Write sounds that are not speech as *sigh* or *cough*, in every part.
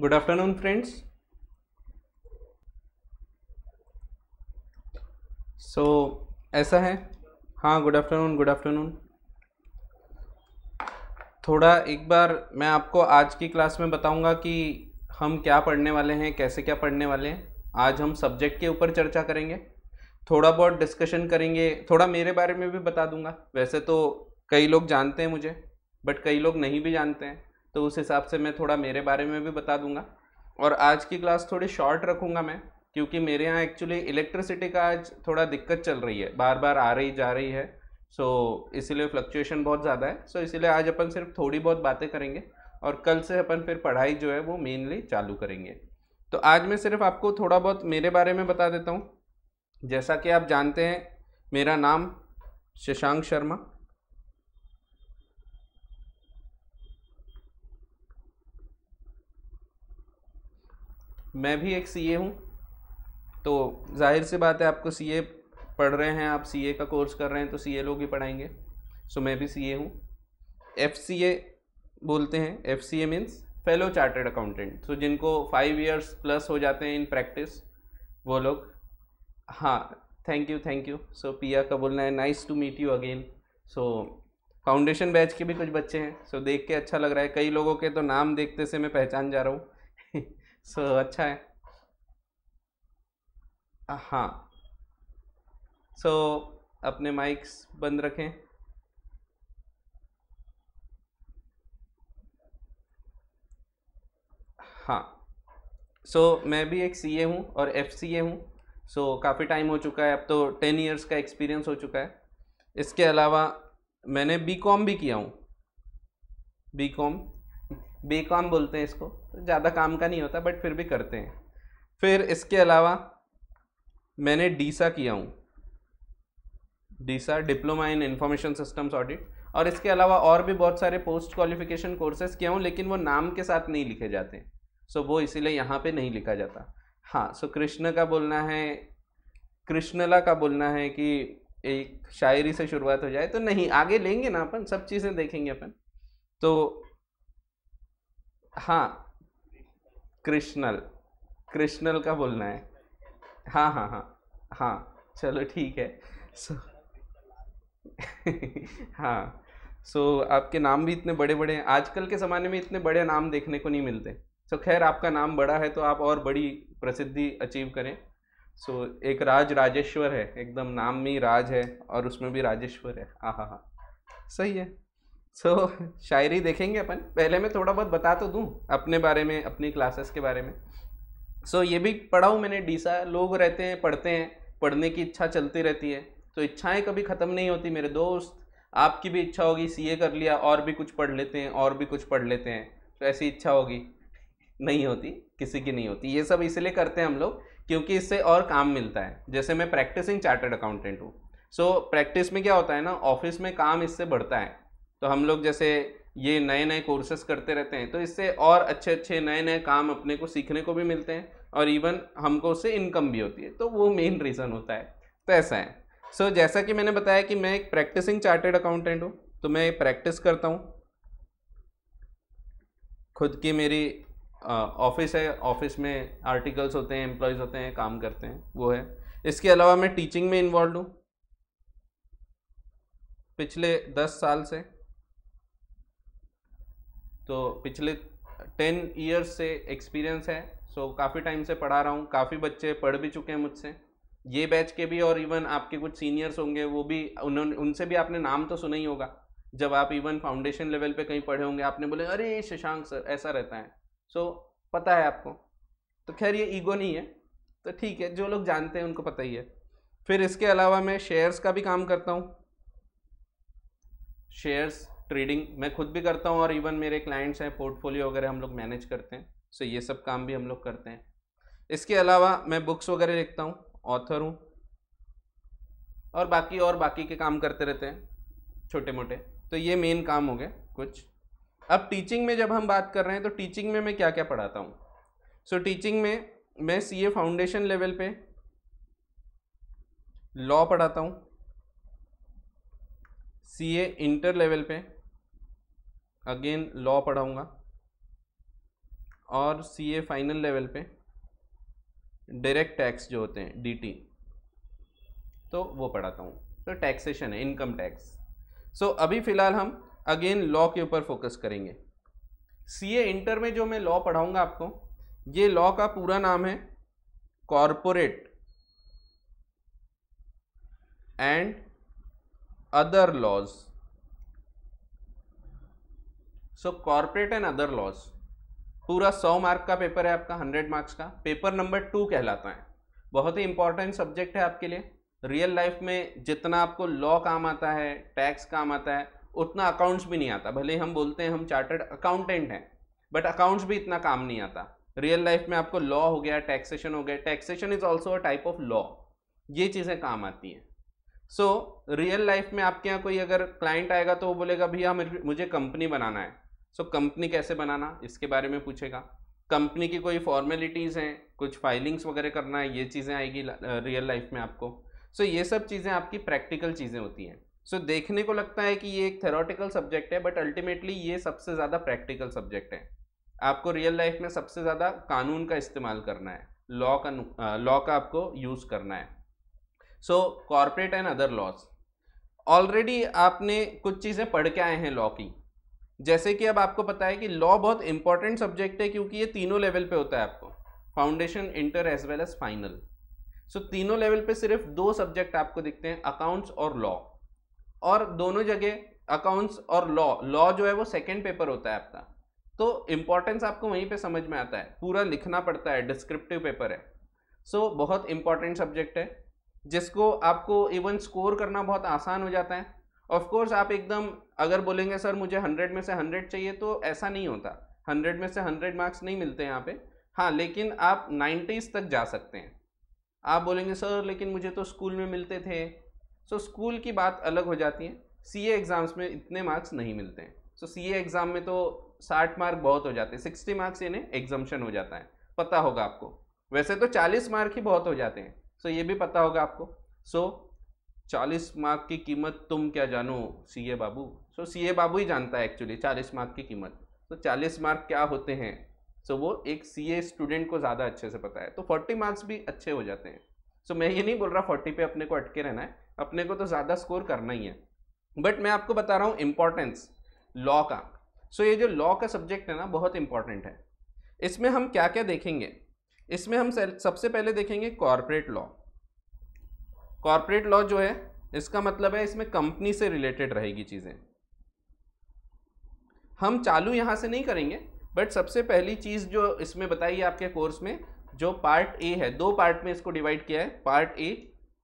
good afternoon friends so ऐसा है हाँ गुड आफ्टरनून गुड आफ्टरनून थोड़ा एक बार मैं आपको आज की क्लास में बताऊंगा कि हम क्या पढ़ने वाले हैं कैसे क्या पढ़ने वाले हैं आज हम सब्जेक्ट के ऊपर चर्चा करेंगे थोड़ा बहुत डिस्कशन करेंगे थोड़ा मेरे बारे में भी बता दूंगा वैसे तो कई लोग जानते हैं मुझे बट कई लोग नहीं भी जानते हैं तो उस हिसाब से मैं थोड़ा मेरे बारे में भी बता दूंगा और आज की क्लास थोड़ी शॉर्ट रखूँगा मैं क्योंकि मेरे यहाँ एक्चुअली इलेक्ट्रिसिटी का आज थोड़ा दिक्कत चल रही है बार बार आ रही जा रही है सो so, इसीलिए फ्लक्चुएशन बहुत ज़्यादा है सो so, इसीलिए आज अपन सिर्फ थोड़ी बहुत बातें करेंगे और कल से अपन फिर पढ़ाई जो है वो मेनली चालू करेंगे तो आज मैं सिर्फ आपको थोड़ा बहुत मेरे बारे में बता देता हूँ जैसा कि आप जानते हैं मेरा नाम शशांक शर्मा मैं भी एक सीए हूँ तो जाहिर सी बात है आपको सीए पढ़ रहे हैं आप सीए का कोर्स कर रहे हैं तो सीए लोग ही पढ़ाएंगे सो मैं भी सीए हूँ एफ बोलते हैं F C A means fellow chartered accountant so जिनको फाइव इयर्स प्लस हो जाते हैं इन प्रैक्टिस वो लोग हाँ thank you thank you so Piya का बोलना है nice to meet you again so foundation batch के भी कुछ बच्चे हैं सो so, देख के अच्छा लग रहा है कई लोगों के तो नाम देखते से मैं पहचान जा रहा हूँ सो so, अच्छा है हाँ सो so, अपने माइक्स बंद रखें हाँ सो so, मैं भी एक सी ए हूँ और एफ सी ए हूँ सो so, काफ़ी टाइम हो चुका है अब तो टेन इयर्स का एक्सपीरियंस हो चुका है इसके अलावा मैंने बी कॉम भी किया हूँ बी कॉम बेकाम बोलते हैं इसको तो ज़्यादा काम का नहीं होता बट फिर भी करते हैं फिर इसके अलावा मैंने डीसा किया हूँ DISA diploma in information systems audit और इसके अलावा और भी बहुत सारे पोस्ट क्वालिफिकेशन कोर्सेज किया हूँ लेकिन वो नाम के साथ नहीं लिखे जाते हैं सो वो इसीलिए यहाँ पे नहीं लिखा जाता हाँ सो कृष्ण का बोलना है कृष्णला का बोलना है कि एक शायरी से शुरुआत हो जाए तो नहीं आगे लेंगे ना अपन सब चीज़ें देखेंगे अपन तो हाँ कृष्णल कृष्णल का बोलना है हाँ हाँ हाँ हाँ चलो ठीक है सो *laughs* हाँ सो आपके नाम भी इतने बड़े बड़े हैं आजकल के ज़माने में इतने बड़े नाम देखने को नहीं मिलते सो खैर आपका नाम बड़ा है तो आप और बड़ी प्रसिद्धि अचीव करें सो एक राज राजेश्वर है एकदम नाम में ही राज है और उसमें भी राजेश्वर है हाँ हाँ हाँ सही है सो so, *laughs* शायरी देखेंगे अपन पहले मैं थोड़ा बहुत बता तो दूँ अपने बारे में अपनी क्लासेस के बारे में सो so, ये भी पढ़ाऊँ मैंने डीसा लोग रहते हैं पढ़ते हैं पढ़ने की इच्छा चलती रहती है तो इच्छाएं कभी ख़त्म नहीं होती मेरे दोस्त आपकी भी इच्छा होगी सीए कर लिया और भी कुछ पढ़ लेते हैं और भी कुछ पढ़ लेते हैं तो ऐसी इच्छा होगी नहीं होती किसी की नहीं होती ये सब इसलिए करते हैं हम लोग क्योंकि इससे और काम मिलता है जैसे मैं प्रैक्टिसिंग चार्टर्ड अकाउंटेंट हूँ सो so, प्रैक्टिस में क्या होता है ना ऑफिस में काम इससे बढ़ता है तो हम लोग जैसे ये नए नए कोर्सेस करते रहते हैं तो इससे और अच्छे अच्छे नए नए काम अपने को सीखने को भी मिलते हैं और इवन हमको उससे इनकम भी होती है तो वो मेन रीज़न होता है तो ऐसा है सो so, जैसा कि मैंने बताया कि मैं एक प्रैक्टिसिंग चार्टेड अकाउंटेंट हूँ तो मैं प्रैक्टिस करता हूँ खुद की मेरी ऑफिस है ऑफिस में आर्टिकल्स होते हैं एम्प्लॉयज़ होते हैं काम करते हैं वो है इसके अलावा मैं टीचिंग में इन्वॉल्व हूँ पिछले दस साल से तो पिछले टेन ईयर्स से एक्सपीरियंस है सो so, काफ़ी टाइम से पढ़ा रहा हूँ काफ़ी बच्चे पढ़ भी चुके हैं मुझसे ये बैच के भी और इवन आपके कुछ सीनियर्स होंगे वो भी उन्होंने उनसे भी आपने नाम तो सुना ही होगा जब आप इवन फाउंडेशन लेवल पे कहीं पढ़े होंगे आपने बोले अरे शशांक सर ऐसा रहता है सो so, पता है आपको तो खैर ये ईगो नहीं है तो ठीक है जो लोग जानते हैं उनको पता ही है फिर इसके अलावा मैं शेयर्स का भी काम करता हूँ शेयर्स ट्रेडिंग मैं खुद भी करता हूँ और इवन मेरे क्लाइंट्स हैं पोर्टफोलियो वगैरह हम लोग मैनेज करते हैं सो ये सब काम भी हम लोग करते हैं इसके अलावा मैं बुक्स वगैरह लिखता हूँ ऑथर हूँ और बाकी और बाकी के काम करते रहते हैं छोटे मोटे तो ये मेन काम हो गए कुछ अब टीचिंग में जब हम बात कर रहे हैं तो टीचिंग में मैं क्या क्या पढ़ाता हूँ सो टीचिंग में मैं सी ए फाउंडेशन लेवल पे लॉ पढ़ाता हूँ सी ए इंटर लेवल पे अगेन लॉ पढ़ाऊँगा और सीए फाइनल लेवल पे डायरेक्ट टैक्स जो होते हैं डीटी तो वो पढ़ाता हूँ तो टैक्सेशन है इनकम टैक्स सो अभी फ़िलहाल हम अगेन लॉ के ऊपर फोकस करेंगे सीए इंटर में जो मैं लॉ पढ़ाऊँगा आपको ये लॉ का पूरा नाम है corporate and other laws so corporate and other laws पूरा सौ मार्क का पेपर है आपका हंड्रेड मार्क्स का पेपर नंबर टू कहलाता है बहुत ही इंपॉर्टेंट सब्जेक्ट है आपके लिए रियल लाइफ में जितना आपको लॉ काम आता है टैक्स काम आता है उतना अकाउंट्स भी नहीं आता भले हम बोलते हैं हम चार्टर्ड अकाउंटेंट हैं बट अकाउंट्स भी इतना काम नहीं आता रियल लाइफ में आपको लॉ हो गया टैक्सेशन हो गया taxation is also a type of law ये चीज़ें काम आती हैं सो रियल लाइफ में आपके यहाँ कोई अगर क्लाइंट आएगा तो वो बोलेगा भैया मुझे कंपनी बनाना है सो कंपनी कैसे बनाना इसके बारे में पूछेगा कंपनी की कोई फॉर्मेलिटीज़ हैं कुछ फाइलिंग्स वगैरह करना है ये चीज़ें आएगी रियल लाइफ में आपको सो so, ये सब चीज़ें आपकी प्रैक्टिकल चीज़ें होती हैं सो so, देखने को लगता है कि ये एक थेरोटिकल सब्जेक्ट है बट अल्टीमेटली ये सबसे ज़्यादा प्रैक्टिकल सब्जेक्ट है आपको रियल लाइफ में सबसे ज़्यादा कानून का इस्तेमाल करना है लॉ का लॉ का आपको यूज़ करना है so corporate and other laws already आपने कुछ चीज़ें पढ़ के आए हैं लॉ की जैसे कि अब आपको पता है कि लॉ बहुत इंपॉर्टेंट सब्जेक्ट है क्योंकि ये तीनों लेवल पे होता है आपको foundation inter as well as final so तीनों लेवल पे सिर्फ दो सब्जेक्ट आपको दिखते हैं अकाउंट्स और लॉ और दोनों जगह अकाउंट्स और लॉ लॉ जो है वो सेकेंड पेपर होता है आपका तो इम्पॉर्टेंस आपको वहीं पर समझ में आता है पूरा लिखना पड़ता है डिस्क्रिप्टिव पेपर है सो so, बहुत इंपॉर्टेंट सब्जेक्ट है जिसको आपको इवन स्कोर करना बहुत आसान हो जाता है ऑफ कोर्स आप एकदम अगर बोलेंगे सर मुझे हंड्रेड में से हंड्रेड चाहिए तो ऐसा नहीं होता हंड्रेड में से हंड्रेड मार्क्स नहीं मिलते यहाँ पे हाँ लेकिन आप नाइन्टीज़ तक जा सकते हैं आप बोलेंगे सर लेकिन मुझे तो स्कूल में मिलते थे सो so, स्कूल की बात अलग हो जाती है सी एग्ज़ाम्स में इतने मार्क्स नहीं मिलते हैं सो सी एग्ज़ाम में तो साठ मार्क बहुत हो जाते हैं सिक्सटी मार्क्स इन्हें एग्जामेशन हो जाता है पता होगा आपको वैसे तो चालीस मार्क ही बहुत हो जाते हैं सो so, ये भी पता होगा आपको सो so, चालीस मार्क की कीमत तुम क्या जानो सी ए बाबू सो सी ए बाबू ही जानता है एक्चुअली चालीस मार्क की कीमत तो चालीस मार्क क्या होते हैं सो वो एक सी ए स्टूडेंट को ज़्यादा अच्छे से पता है तो फोर्टी मार्क्स भी अच्छे हो जाते हैं सो मैं ये नहीं बोल रहा फोर्टी पे अपने को अटके रहना है अपने को तो ज़्यादा स्कोर करना ही है बट मैं आपको बता रहा हूँ इम्पॉर्टेंस लॉ का सो ये जो लॉ का सब्जेक्ट है ना बहुत इंपॉर्टेंट है इसमें हम क्या क्या देखेंगे इसमें हम सबसे पहले देखेंगे कॉरपोरेट लॉ कॉरपोरेट लॉ जो है इसका मतलब है इसमें कंपनी से रिलेटेड रहेगी चीज़ें हम चालू यहाँ से नहीं करेंगे बट सबसे पहली चीज़ जो इसमें बताई है आपके कोर्स में जो पार्ट ए है दो पार्ट में इसको डिवाइड किया है part A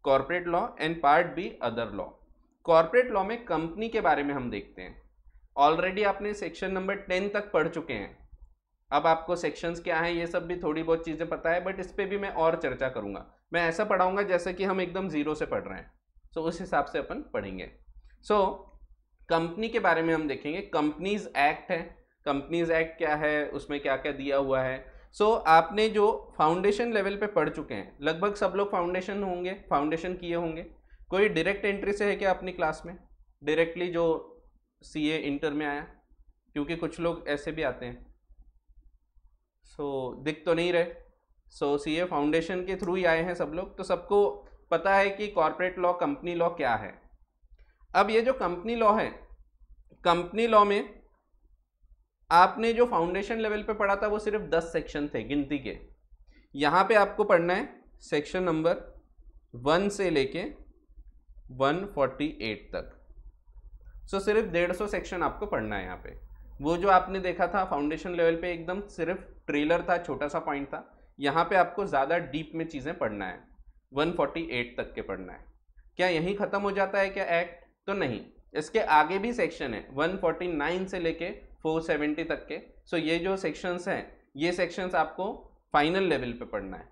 corporate law and part B other law corporate law में कंपनी के बारे में हम देखते हैं ऑलरेडी आपने सेक्शन नंबर टेन तक पढ़ चुके हैं अब आपको सेक्शंस क्या हैं ये सब भी थोड़ी बहुत चीज़ें पता है बट इस पर भी मैं और चर्चा करूँगा मैं ऐसा पढ़ाऊँगा जैसे कि हम एकदम ज़ीरो से पढ़ रहे हैं सो so, उस हिसाब से अपन पढ़ेंगे सो so, कंपनी के बारे में हम देखेंगे कंपनीज एक्ट है कंपनीज एक्ट क्या है उसमें क्या क्या दिया हुआ है सो so, आपने जो फाउंडेशन लेवल पे पढ़ चुके हैं लगभग सब लोग फाउंडेशन होंगे फाउंडेशन किए होंगे कोई डायरेक्ट एंट्री से है क्या अपनी क्लास में डायरेक्टली जो सी ए इंटर में आया क्योंकि कुछ लोग ऐसे भी आते हैं सो दिख तो नहीं रहे सो सी ए फाउंडेशन के थ्रू ही आए हैं सब लोग तो सबको पता है कि कॉरपोरेट लॉ कंपनी लॉ क्या है अब ये जो कंपनी लॉ है कंपनी लॉ में आपने जो फाउंडेशन लेवल पे पढ़ा था वो सिर्फ दस सेक्शन थे गिनती के यहाँ पे आपको पढ़ना है सेक्शन नंबर वन से लेके वन फोर्टी एट तक सो so, सिर्फ डेढ़ सौ सेक्शन आपको पढ़ना है यहाँ पे वो जो आपने देखा था फाउंडेशन लेवल पे एकदम सिर्फ ट्रेलर था छोटा सा पॉइंट था यहाँ पे आपको ज़्यादा डीप में चीज़ें पढ़ना है 148 तक के पढ़ना है क्या यहीं ख़त्म हो जाता है क्या एक्ट तो नहीं इसके आगे भी सेक्शन है 149 से लेके 470 तक के सो ये जो सेक्शंस हैं ये सेक्शंस आपको फाइनल लेवल पे पढ़ना है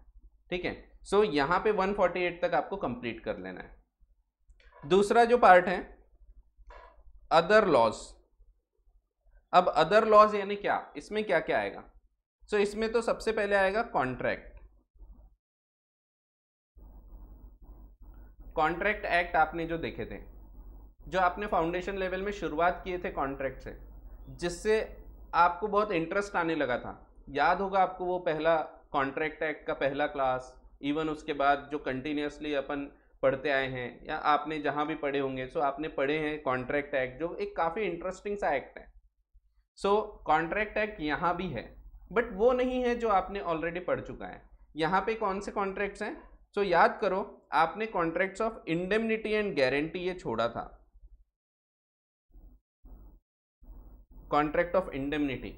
ठीक है सो so यहाँ पे 148 तक आपको कंप्लीट कर लेना है दूसरा जो पार्ट है अदर लॉज अब अदर लॉज यानी क्या इसमें क्या क्या आएगा सो so, इसमें तो सबसे पहले आएगा कॉन्ट्रैक्ट कॉन्ट्रैक्ट एक्ट आपने जो देखे थे जो आपने फाउंडेशन लेवल में शुरुआत किए थे कॉन्ट्रैक्ट से जिससे आपको बहुत इंटरेस्ट आने लगा था याद होगा आपको वो पहला कॉन्ट्रैक्ट एक्ट का पहला क्लास इवन उसके बाद जो कंटिन्यूसली अपन पढ़ते आए हैं या आपने जहाँ भी पढ़े होंगे सो आपने पढ़े हैं कॉन्ट्रैक्ट एक्ट जो एक काफ़ी इंटरेस्टिंग सा एक्ट है सो कॉन्ट्रैक्ट एक्ट यहाँ भी है बट वो नहीं है जो आपने ऑलरेडी पढ़ चुका है यहाँ पे कौन से कॉन्ट्रैक्ट्स हैं सो so, याद करो आपने contracts of indemnity and guarantee ये छोड़ा था कॉन्ट्रैक्ट ऑफ इंडेमनिटी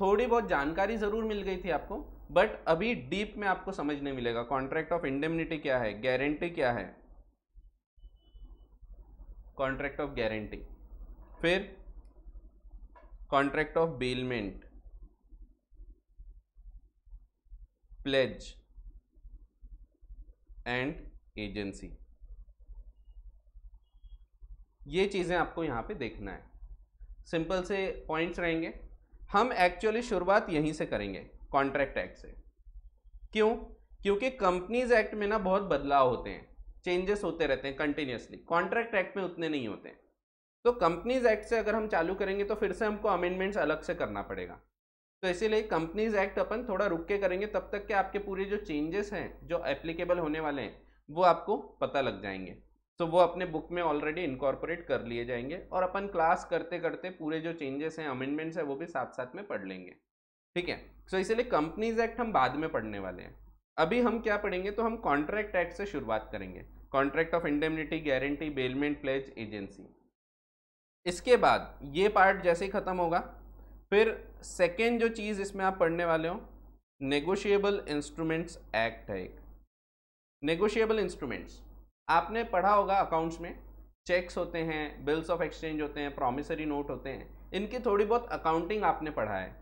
थोड़ी बहुत जानकारी ज़रूर मिल गई थी आपको बट अभी डीप में आपको समझ नहीं मिलेगा कॉन्ट्रैक्ट ऑफ इंडेमनिटी क्या है गारंटी क्या है कॉन्ट्रैक्ट ऑफ गारंटी फिर contract of bailment pledge and agency ये चीज़ें आपको यहाँ पे देखना है सिंपल से पॉइंट्स रहेंगे हम एक्चुअली शुरुआत यहीं से करेंगे कॉन्ट्रैक्ट एक्ट से क्यों क्योंकि कंपनीज एक्ट में ना बहुत बदलाव होते हैं चेंजेस होते रहते हैं कंटिन्यूसली कॉन्ट्रैक्ट एक्ट में उतने नहीं होते हैं तो कंपनीज एक्ट से अगर हम चालू करेंगे तो फिर से हमको अमेंडमेंट्स अलग से करना पड़ेगा तो इसीलिए कंपनीज एक्ट अपन थोड़ा रुक के करेंगे तब तक के आपके पूरे जो चेंजेस हैं जो एप्लीकेबल होने वाले हैं वो आपको पता लग जाएंगे तो वो अपने बुक में ऑलरेडी इनकॉर्पोरेट कर लिए जाएंगे और अपन क्लास करते करते पूरे जो चेंजेस हैं अमेंडमेंट्स हैं वो भी साथ साथ में पढ़ लेंगे ठीक है सो so, इसीलिए कंपनीज एक्ट हम बाद में पढ़ने वाले हैं अभी हम क्या पढ़ेंगे तो हम कॉन्ट्रैक्ट एक्ट से शुरुआत करेंगे contract of indemnity guarantee bailment pledge agency इसके बाद ये पार्ट जैसे ही ख़त्म होगा फिर सेकेंड जो चीज़ इसमें आप पढ़ने वाले हो नेगोशिएबल इंस्ट्रूमेंट्स एक्ट है एक नेगोशिएबल इंस्ट्रूमेंट्स आपने पढ़ा होगा अकाउंट्स में चेक्स होते हैं बिल्स ऑफ एक्सचेंज होते हैं प्रोमिसरी नोट होते हैं इनकी थोड़ी बहुत अकाउंटिंग आपने पढ़ा है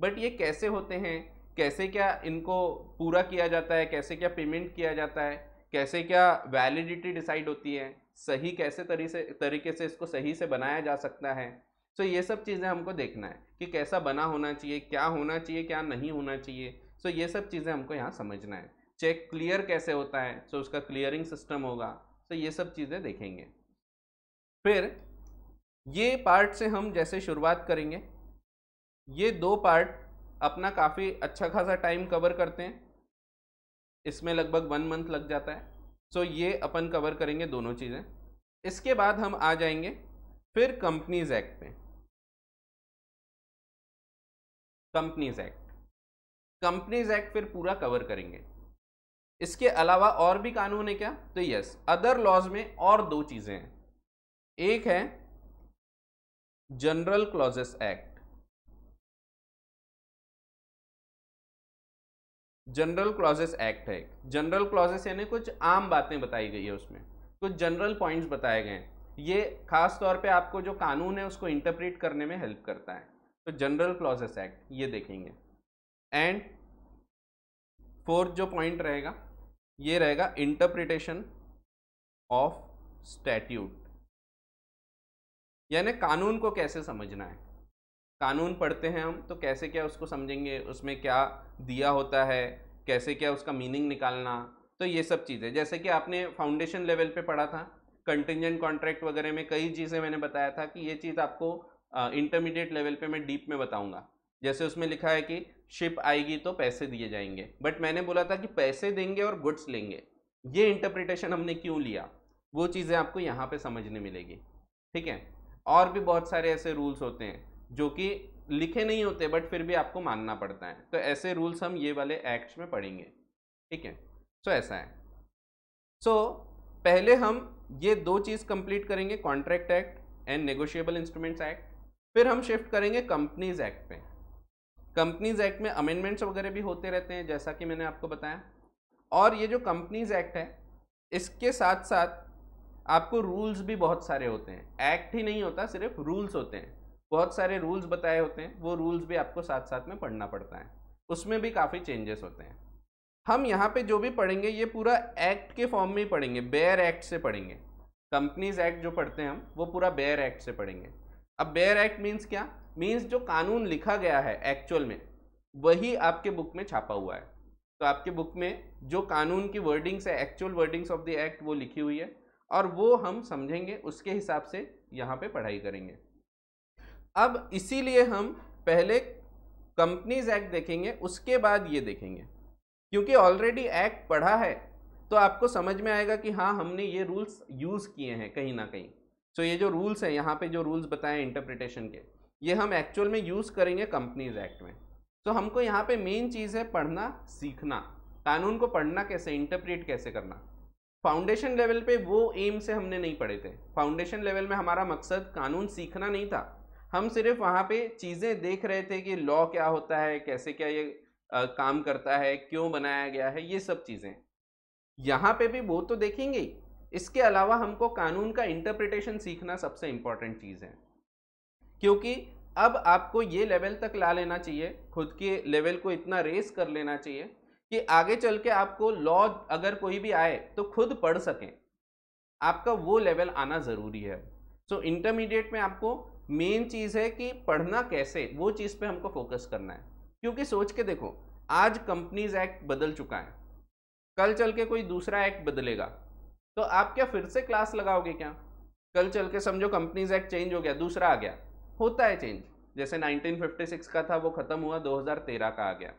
बट ये कैसे होते हैं कैसे क्या इनको पूरा किया जाता है कैसे क्या पेमेंट किया जाता है कैसे क्या वैलिडिटी डिसाइड होती है सही कैसे तरी से तरीके से इसको सही से बनाया जा सकता है सो तो so, ये सब चीज़ें हमको देखना है कि कैसा बना होना चाहिए क्या होना चाहिए क्या नहीं होना चाहिए सो तो so, ये सब चीज़ें हमको यहाँ समझना है चेक क्लियर कैसे होता है सो तो so, उसका क्लियरिंग सिस्टम होगा सो so, ये सब चीज़ें देखेंगे फिर ये पार्ट से हम जैसे शुरुआत करेंगे ये दो पार्ट अपना काफ़ी अच्छा खासा टाइम कवर करते हैं इसमें लगभग वन मंथ लग जाता है सो so, ये अपन कवर करेंगे दोनों चीज़ें इसके बाद हम आ जाएंगे फिर कंपनीज एक्ट पे कंपनीज एक्ट कंपनीज एक्ट फिर पूरा कवर करेंगे इसके अलावा और भी कानून है क्या तो यस अदर लॉज में और दो चीज़ें हैं एक है general clauses act general clauses act है जनरल क्लॉजेस यानी कुछ आम बातें बताई गई है उसमें कुछ जनरल पॉइंट्स बताए गए हैं ये खास तौर पे आपको जो कानून है उसको इंटरप्रेट करने में हेल्प करता है तो जनरल क्लॉजेस एक्ट ये देखेंगे एंड फोर्थ जो पॉइंट रहेगा ये रहेगा इंटरप्रिटेशन ऑफ स्टैट्यूट यानी कानून को कैसे समझना है कानून पढ़ते हैं हम तो कैसे क्या उसको समझेंगे उसमें क्या दिया होता है कैसे क्या उसका मीनिंग निकालना तो ये सब चीज़ें जैसे कि आपने फाउंडेशन लेवल पे पढ़ा था कंटिजेंट कॉन्ट्रैक्ट वगैरह में कई चीज़ें मैंने बताया था कि ये चीज़ आपको इंटरमीडिएट लेवल पे मैं डीप में बताऊंगा जैसे उसमें लिखा है कि शिप आएगी तो पैसे दिए जाएंगे बट मैंने बोला था कि पैसे देंगे और गुड्स लेंगे ये इंटरप्रिटेशन हमने क्यों लिया वो चीज़ें आपको यहाँ पर समझने मिलेगी ठीक है और भी बहुत सारे ऐसे रूल्स होते हैं जो कि लिखे नहीं होते बट फिर भी आपको मानना पड़ता है तो ऐसे रूल्स हम ये वाले एक्ट में पढ़ेंगे ठीक है सो ऐसा है सो so, पहले हम ये दो चीज़ कंप्लीट करेंगे contract act and negotiable instruments act फिर हम शिफ्ट करेंगे कंपनीज एक्ट पे कंपनीज एक्ट में अमेंडमेंट्स वगैरह भी होते रहते हैं जैसा कि मैंने आपको बताया और ये जो कंपनीज एक्ट है इसके साथ साथ आपको रूल्स भी बहुत सारे होते हैं एक्ट ही नहीं होता सिर्फ रूल्स होते हैं बहुत सारे रूल्स बताए होते हैं वो रूल्स भी आपको साथ साथ में पढ़ना पड़ता है उसमें भी काफ़ी चेंजेस होते हैं हम यहाँ पे जो भी पढ़ेंगे ये पूरा एक्ट के फॉर्म में ही पढ़ेंगे बेयर एक्ट से पढ़ेंगे कंपनीज एक्ट जो पढ़ते हैं हम वो पूरा बेयर एक्ट से पढ़ेंगे अब बेयर एक्ट मीन्स क्या मीन्स जो कानून लिखा गया है एक्चुअल में वही आपके बुक में छापा हुआ है तो आपके बुक में जो कानून की वर्डिंग्स है actual wordings of the act वो लिखी हुई है और वो हम समझेंगे उसके हिसाब से यहाँ पे पढ़ाई करेंगे अब इसीलिए हम पहले कंपनीज एक्ट देखेंगे उसके बाद ये देखेंगे क्योंकि ऑलरेडी एक्ट पढ़ा है तो आपको समझ में आएगा कि हाँ हमने ये रूल्स यूज़ किए हैं कहीं ना कहीं सो so ये जो रूल्स हैं यहाँ पे जो रूल्स बताए इंटरप्रिटेशन के ये हम एक्चुअल में यूज़ करेंगे कंपनीज एक्ट में तो हमको यहाँ पे मेन चीज़ है पढ़ना सीखना कानून को पढ़ना कैसे इंटरप्रेट कैसे करना फाउंडेशन लेवल पे वो एम से हमने नहीं पढ़े थे फाउंडेशन लेवल में हमारा मकसद कानून सीखना नहीं था हम सिर्फ वहाँ पे चीज़ें देख रहे थे कि लॉ क्या होता है कैसे क्या ये आ, काम करता है क्यों बनाया गया है ये सब चीज़ें यहाँ पे भी वो तो देखेंगे इसके अलावा हमको कानून का इंटरप्रिटेशन सीखना सबसे इम्पॉर्टेंट चीज़ है क्योंकि अब आपको ये लेवल तक ला लेना चाहिए खुद के लेवल को इतना रेस कर लेना चाहिए कि आगे चल के आपको लॉ अगर कोई भी आए तो खुद पढ़ सकें आपका वो लेवल आना ज़रूरी है सो so, इंटरमीडिएट में आपको मेन चीज़ है कि पढ़ना कैसे वो चीज़ पे हमको फोकस करना है क्योंकि सोच के देखो आज कंपनीज एक्ट बदल चुका है कल चल के कोई दूसरा एक्ट बदलेगा तो आप क्या फिर से क्लास लगाओगे क्या कल चल के समझो कंपनीज एक्ट चेंज हो गया दूसरा आ गया होता है चेंज जैसे 1956 का था वो ख़त्म हुआ 2013 का आ गया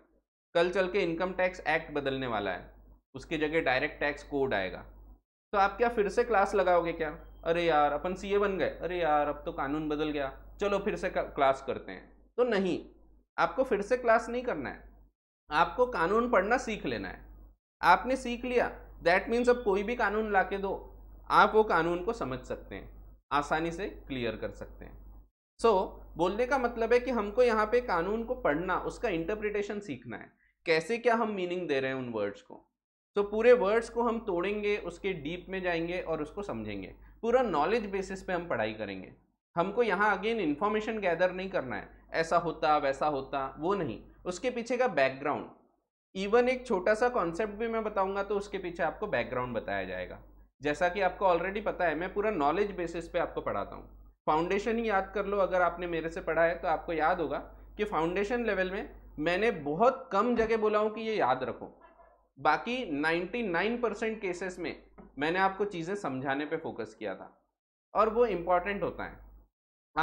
कल चल के इनकम टैक्स एक्ट बदलने वाला है उसकी जगह डायरेक्ट टैक्स कोड आएगा तो आप क्या फिर से क्लास लगाओगे क्या अरे यार अपन सीए बन गए अरे यार अब तो कानून बदल गया चलो फिर से क्लास करते हैं तो नहीं आपको फिर से क्लास नहीं करना है आपको कानून पढ़ना सीख लेना है आपने सीख लिया दैट मीन्स अब कोई भी कानून ला के दो आप वो कानून को समझ सकते हैं आसानी से क्लियर कर सकते हैं सो so, बोलने का मतलब है कि हमको यहाँ पे कानून को पढ़ना उसका इंटरप्रिटेशन सीखना है कैसे क्या हम मीनिंग दे रहे हैं उन वर्ड्स को तो पूरे वर्ड्स को हम तोड़ेंगे उसके डीप में जाएंगे और उसको समझेंगे पूरा नॉलेज बेसिस पे हम पढ़ाई करेंगे हमको यहाँ अगेन इन्फॉर्मेशन गैदर नहीं करना है ऐसा होता वैसा होता वो नहीं उसके पीछे का बैकग्राउंड इवन एक छोटा सा कॉन्सेप्ट भी मैं बताऊँगा तो उसके पीछे आपको बैकग्राउंड बताया जाएगा जैसा कि आपको ऑलरेडी पता है मैं पूरा नॉलेज बेसिस पे आपको पढ़ाता हूँ फाउंडेशन ही याद कर लो अगर आपने मेरे से पढ़ा है तो आपको याद होगा कि फाउंडेशन लेवल में मैंने बहुत कम जगह बोला हूँ कि ये याद रखो बाकी 99 परसेंट केसेस में मैंने आपको चीज़ें समझाने पे फोकस किया था और वो इम्पॉर्टेंट होता है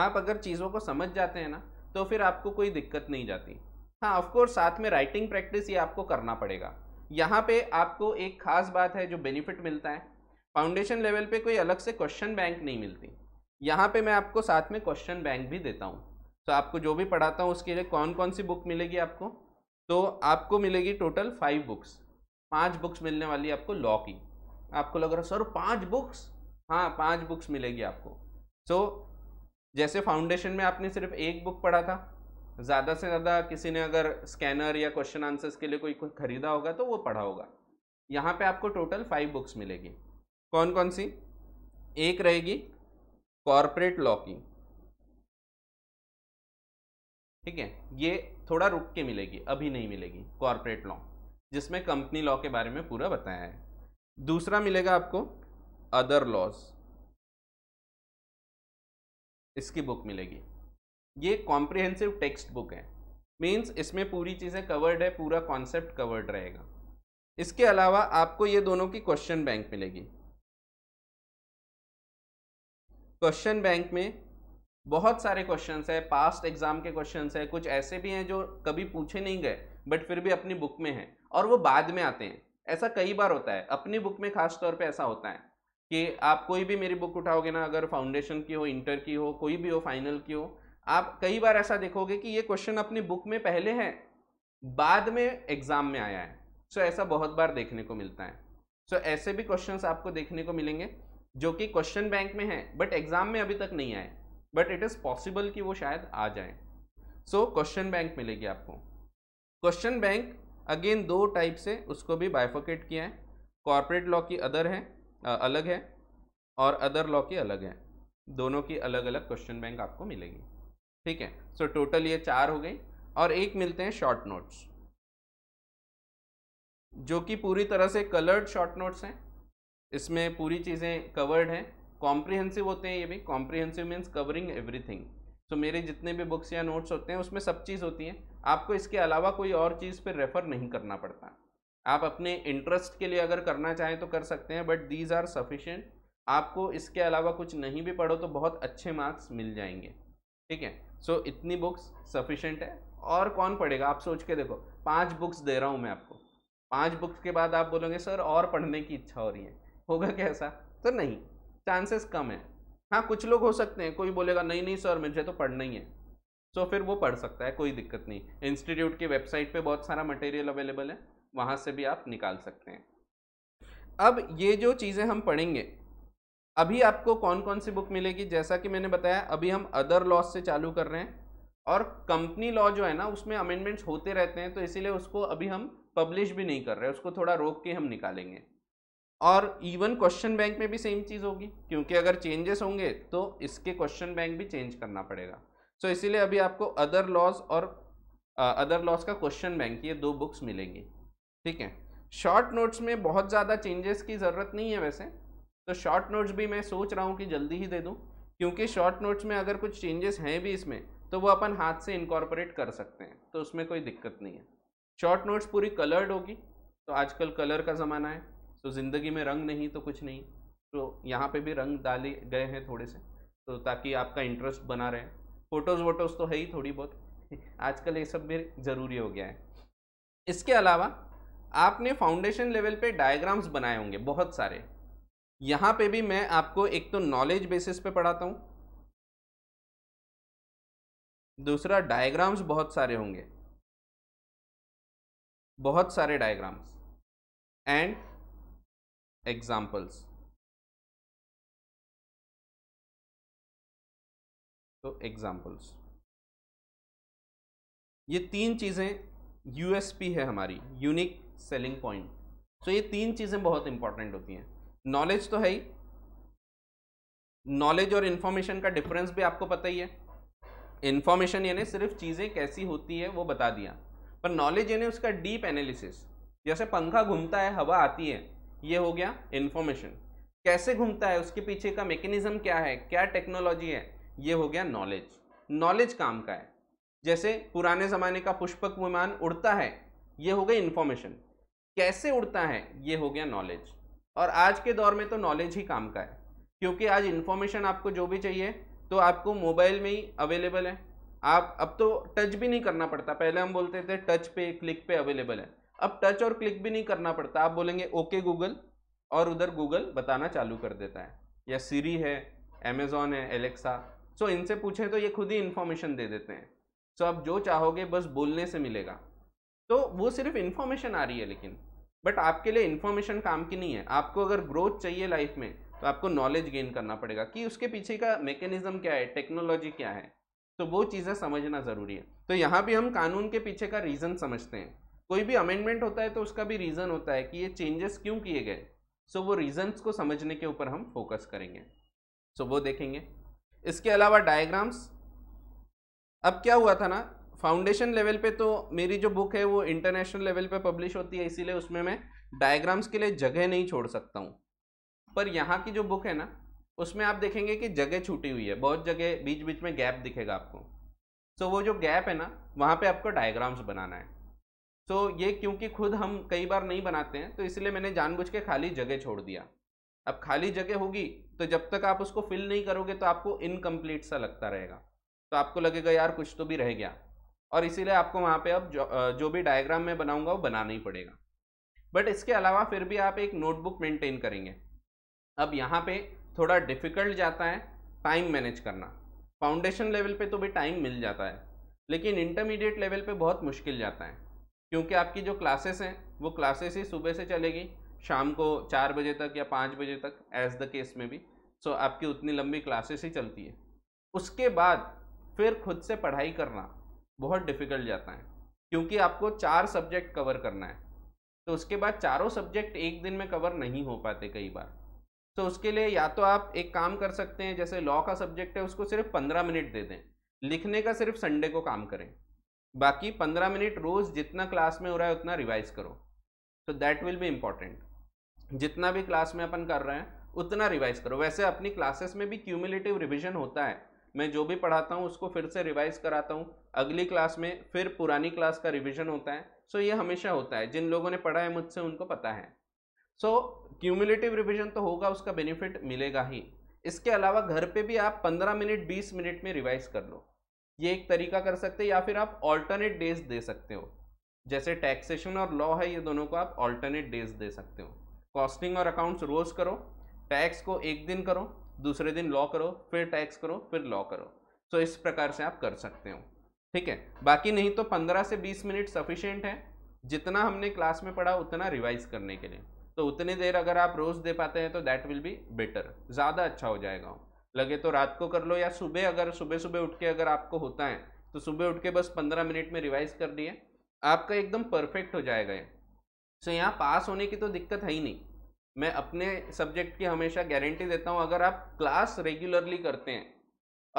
आप अगर चीज़ों को समझ जाते हैं ना तो फिर आपको कोई दिक्कत नहीं जाती हाँ ऑफकोर्स साथ में राइटिंग प्रैक्टिस ये आपको करना पड़ेगा यहाँ पे आपको एक ख़ास बात है जो बेनिफिट मिलता है फाउंडेशन लेवल पे कोई अलग से क्वेश्चन बैंक नहीं मिलती यहाँ पे मैं आपको साथ में क्वेश्चन बैंक भी देता हूँ तो आपको जो भी पढ़ाता हूँ उसके लिए कौन कौन सी बुक मिलेगी आपको तो आपको मिलेगी टोटल फाइव बुक्स पांच बुक्स मिलने वाली है आपको लॉ की आपको लग रहा सर पांच बुक्स हाँ पांच बुक्स मिलेगी आपको सो so, जैसे फाउंडेशन में आपने सिर्फ एक बुक पढ़ा था ज़्यादा से ज़्यादा किसी ने अगर स्कैनर या क्वेश्चन आंसर्स के लिए कोई कोई खरीदा होगा तो वो पढ़ा होगा यहाँ पे आपको टोटल फाइव बुक्स मिलेगी कौन कौन सी एक रहेगी कॉरपोरेट लॉ की ठीक है ये थोड़ा रुक के मिलेगी अभी नहीं मिलेगी कॉरपोरेट लॉ जिसमें कंपनी लॉ के बारे में पूरा बताया है दूसरा मिलेगा आपको अदर लॉज इसकी बुक मिलेगी ये कॉम्प्रिहेंसिव टेक्स्ट बुक है मीन्स इसमें पूरी चीज़ें कवर्ड है पूरा कॉन्सेप्ट कवर्ड रहेगा इसके अलावा आपको ये दोनों की क्वेश्चन बैंक मिलेगी क्वेश्चन बैंक में बहुत सारे क्वेश्चन है पास्ट एग्जाम के क्वेश्चन है कुछ ऐसे भी हैं जो कभी पूछे नहीं गए बट फिर भी अपनी बुक में हैं और वो बाद में आते हैं ऐसा कई बार होता है अपनी बुक में खास तौर पे ऐसा होता है कि आप कोई भी मेरी बुक उठाओगे ना अगर फाउंडेशन की हो इंटर की हो कोई भी हो फाइनल की हो आप कई बार ऐसा देखोगे कि ये क्वेश्चन अपनी बुक में पहले है बाद में एग्ज़ाम में आया है सो so, ऐसा बहुत बार देखने को मिलता है सो so, ऐसे भी क्वेश्चन आपको देखने को मिलेंगे जो कि क्वेश्चन बैंक में है बट एग्ज़ाम में अभी तक नहीं आए बट इट इज़ पॉसिबल कि वो शायद आ जाए सो क्वेश्चन बैंक मिलेगी आपको क्वेश्चन बैंक अगेन दो टाइप से उसको भी बाइफोकेट किया है कॉरपोरेट लॉ की अदर है आ, अलग है और अदर लॉ की अलग है दोनों की अलग अलग क्वेश्चन बैंक आपको मिलेगी ठीक है सो so, टोटल ये चार हो गई और एक मिलते हैं शॉर्ट नोट्स जो कि पूरी तरह से कलर्ड शॉर्ट नोट्स हैं इसमें पूरी चीज़ें कवर्ड हैं कॉम्प्रिहेंसिव होते हैं ये भी comprehensive means covering everything so मेरे जितने भी बुक्स या नोट्स होते हैं उसमें सब चीज़ होती है आपको इसके अलावा कोई और चीज़ पर रेफ़र नहीं करना पड़ता आप अपने इंटरेस्ट के लिए अगर करना चाहें तो कर सकते हैं बट दीज आर सफिशेंट आपको इसके अलावा कुछ नहीं भी पढ़ो तो बहुत अच्छे मार्क्स मिल जाएंगे ठीक है सो so, इतनी बुक्स सफिशेंट है और कौन पढ़ेगा आप सोच के देखो पांच बुक्स दे रहा हूँ मैं आपको पांच बुक्स के बाद आप बोलोगे सर और पढ़ने की इच्छा हो रही है होगा कैसा तो नहीं चांसेस कम है हाँ कुछ लोग हो सकते हैं कोई बोलेगा नहीं नहीं सर मुझे तो पढ़ना ही है सो फिर वो पढ़ सकता है कोई दिक्कत नहीं इंस्टीट्यूट की वेबसाइट पे बहुत सारा मटेरियल अवेलेबल है वहाँ से भी आप निकाल सकते हैं अब ये जो चीज़ें हम पढ़ेंगे अभी आपको कौन कौन सी बुक मिलेगी जैसा कि मैंने बताया अभी हम अदर लॉज से चालू कर रहे हैं और कंपनी लॉ जो है ना उसमें अमेंडमेंट्स होते रहते हैं तो इसीलिए उसको अभी हम पब्लिश भी नहीं कर रहे उसको थोड़ा रोक के हम निकालेंगे और इवन क्वेश्चन बैंक में भी सेम चीज़ होगी क्योंकि अगर चेंजेस होंगे तो इसके क्वेश्चन बैंक भी चेंज करना पड़ेगा सो so, इसीलिए अभी आपको अदर लॉज और अदर लॉज का क्वेश्चन बैंक ये दो बुक्स मिलेंगी ठीक है शॉर्ट नोट्स में बहुत ज़्यादा चेंजेस की ज़रूरत नहीं है वैसे तो शॉर्ट नोट्स भी मैं सोच रहा हूँ कि जल्दी ही दे दूँ क्योंकि शॉर्ट नोट्स में अगर कुछ चेंजेस हैं भी इसमें तो वो अपन हाथ से इनकॉर्पोरेट कर सकते हैं तो उसमें कोई दिक्कत नहीं है शॉर्ट नोट्स पूरी कलर्ड होगी तो आजकल कलर का ज़माना है तो ज़िंदगी में रंग नहीं तो कुछ नहीं तो यहाँ पे भी रंग डाले गए हैं थोड़े से तो ताकि आपका इंटरेस्ट बना रहे फ़ोटोज़ वोटोज़ तो है ही थोड़ी बहुत आजकल ये सब भी ज़रूरी हो गया है इसके अलावा आपने फाउंडेशन लेवल पे डायग्राम्स बनाए होंगे बहुत सारे यहाँ पे भी मैं आपको एक तो नॉलेज बेसिस पे पढ़ाता हूँ दूसरा डायग्राम्स बहुत सारे होंगे बहुत सारे डायग्राम्स एंड एग्जाम्पल्स तो एग्जाम्पल्स ये तीन चीज़ें यूएसपी है हमारी यूनिक सेलिंग पॉइंट तो ये तीन चीज़ें बहुत इंपॉर्टेंट होती हैं नॉलेज तो है ही नॉलेज और इन्फॉर्मेशन का डिफरेंस भी आपको पता ही है इन्फॉर्मेशन यानी सिर्फ चीज़ें कैसी होती है वो बता दिया पर नॉलेज यानी उसका डीप एनालिसिस जैसे पंखा घूमता है हवा आती है ये हो गया इन्फॉर्मेशन कैसे घूमता है उसके पीछे का मेकेनिज़्म क्या है क्या टेक्नोलॉजी है ये हो गया नॉलेज नॉलेज काम का है जैसे पुराने ज़माने का पुष्पक विमान उड़ता है ये हो गया इन्फॉर्मेशन कैसे उड़ता है ये हो गया नॉलेज और आज के दौर में तो नॉलेज ही काम का है क्योंकि आज इन्फॉर्मेशन आपको जो भी चाहिए तो आपको मोबाइल में ही अवेलेबल है आप अब तो टच भी नहीं करना पड़ता पहले हम बोलते थे टच पे क्लिक पे अवेलेबल है अब टच और क्लिक भी नहीं करना पड़ता आप बोलेंगे ओके गूगल और उधर गूगल बताना चालू कर देता है या सीरी है अमेज़ॉन है एलेक्सा सो इनसे पूछे तो ये खुद ही इन्फॉर्मेशन दे देते हैं सो आप जो चाहोगे बस बोलने से मिलेगा तो वो सिर्फ इन्फॉर्मेशन आ रही है लेकिन बट आपके लिए इन्फॉर्मेशन काम की नहीं है आपको अगर ग्रोथ चाहिए लाइफ में तो आपको नॉलेज गेन करना पड़ेगा कि उसके पीछे का मेकेनिज़्म क्या है टेक्नोलॉजी क्या है तो वो चीज़ें समझना ज़रूरी है तो यहाँ भी हम कानून के पीछे का रीज़न समझते हैं कोई भी अमेंडमेंट होता है तो उसका भी रीज़न होता है कि ये चेंजेस क्यों किए गए सो वो रीज़न्स को समझने के ऊपर हम फोकस करेंगे सो वो देखेंगे इसके अलावा डायग्राम्स अब क्या हुआ था ना फाउंडेशन लेवल पे तो मेरी जो बुक है वो इंटरनेशनल लेवल पे पब्लिश होती है इसीलिए उसमें मैं डायग्राम्स के लिए जगह नहीं छोड़ सकता हूँ पर यहाँ की जो बुक है ना उसमें आप देखेंगे कि जगह छूटी हुई है बहुत जगह बीच बीच में गैप दिखेगा आपको सो so, वो जो गैप है ना वहाँ पे आपको डायग्राम्स बनाना है सो so, ये क्योंकि खुद हम कई बार नहीं बनाते हैं तो इसलिए मैंने जानबूझ के खाली जगह छोड़ दिया अब खाली जगह होगी तो जब तक आप उसको फिल नहीं करोगे तो आपको इनकम्प्लीट सा लगता रहेगा तो आपको लगेगा यार कुछ तो भी रह गया और इसीलिए आपको वहाँ पे अब जो, जो भी डायग्राम मैं बनाऊँगा वो बनाना ही पड़ेगा बट इसके अलावा फिर भी आप एक नोटबुक मेंटेन करेंगे अब यहाँ पे थोड़ा डिफ़िकल्ट जाता है टाइम मैनेज करना फाउंडेशन लेवल पे तो भी टाइम मिल जाता है लेकिन इंटरमीडिएट लेवल पे बहुत मुश्किल जाता है क्योंकि आपकी जो क्लासेस हैं वो क्लासेस ही सुबह से चलेगी शाम को चार बजे तक या पाँच बजे तक एज द केस में भी सो so, आपकी उतनी लंबी क्लासेस ही चलती है उसके बाद फिर खुद से पढ़ाई करना बहुत डिफ़िकल्ट जाता है क्योंकि आपको चार सब्जेक्ट कवर करना है तो उसके बाद चारों सब्जेक्ट एक दिन में कवर नहीं हो पाते कई बार तो उसके लिए या तो आप एक काम कर सकते हैं जैसे लॉ का सब्जेक्ट है उसको सिर्फ पंद्रह मिनट दे दें लिखने का सिर्फ संडे को काम करें बाकी पंद्रह मिनट रोज़ जितना क्लास में हो रहा है उतना रिवाइज करो तो दैट विल बी इम्पॉर्टेंट जितना भी क्लास में अपन कर रहे हैं उतना रिवाइज करो वैसे अपनी क्लासेस में भी क्यूमुलेटिव रिविजन होता है मैं जो भी पढ़ाता हूँ उसको फिर से रिवाइज कराता हूँ अगली क्लास में फिर पुरानी क्लास का रिविजन होता है सो ये हमेशा होता है जिन लोगों ने पढ़ा है मुझसे उनको पता है सो क्यूमुलेटिव रिविजन तो होगा उसका बेनिफिट मिलेगा ही इसके अलावा घर पे भी आप 15 मिनट 20 मिनट में रिवाइज कर लो ये एक तरीका कर सकते हैं या फिर आप ऑल्टरनेट डेज दे सकते हो जैसे टैक्सेशन और लॉ है ये दोनों को आप ऑल्टरनेट डेज दे सकते हो कॉस्टिंग और अकाउंट्स रोज़ करो टैक्स को एक दिन करो दूसरे दिन लॉ करो फिर टैक्स करो फिर लॉ करो सो तो इस प्रकार से आप कर सकते हो ठीक है बाकी नहीं तो 15 से 20 मिनट सफिशेंट है जितना हमने क्लास में पढ़ा उतना रिवाइज करने के लिए तो उतनी देर अगर आप रोज़ दे पाते हैं तो दैट विल बी बेटर ज़्यादा अच्छा हो जाएगा लगे तो रात को कर लो या सुबह अगर सुबह सुबह उठ के अगर आपको होता है तो सुबह उठ के बस पंद्रह मिनट में रिवाइज कर दिए आपका एकदम परफेक्ट हो जाएगा ये सो so, यहाँ पास होने की तो दिक्कत है ही नहीं मैं अपने सब्जेक्ट की हमेशा गारंटी देता हूँ अगर आप क्लास रेगुलरली करते हैं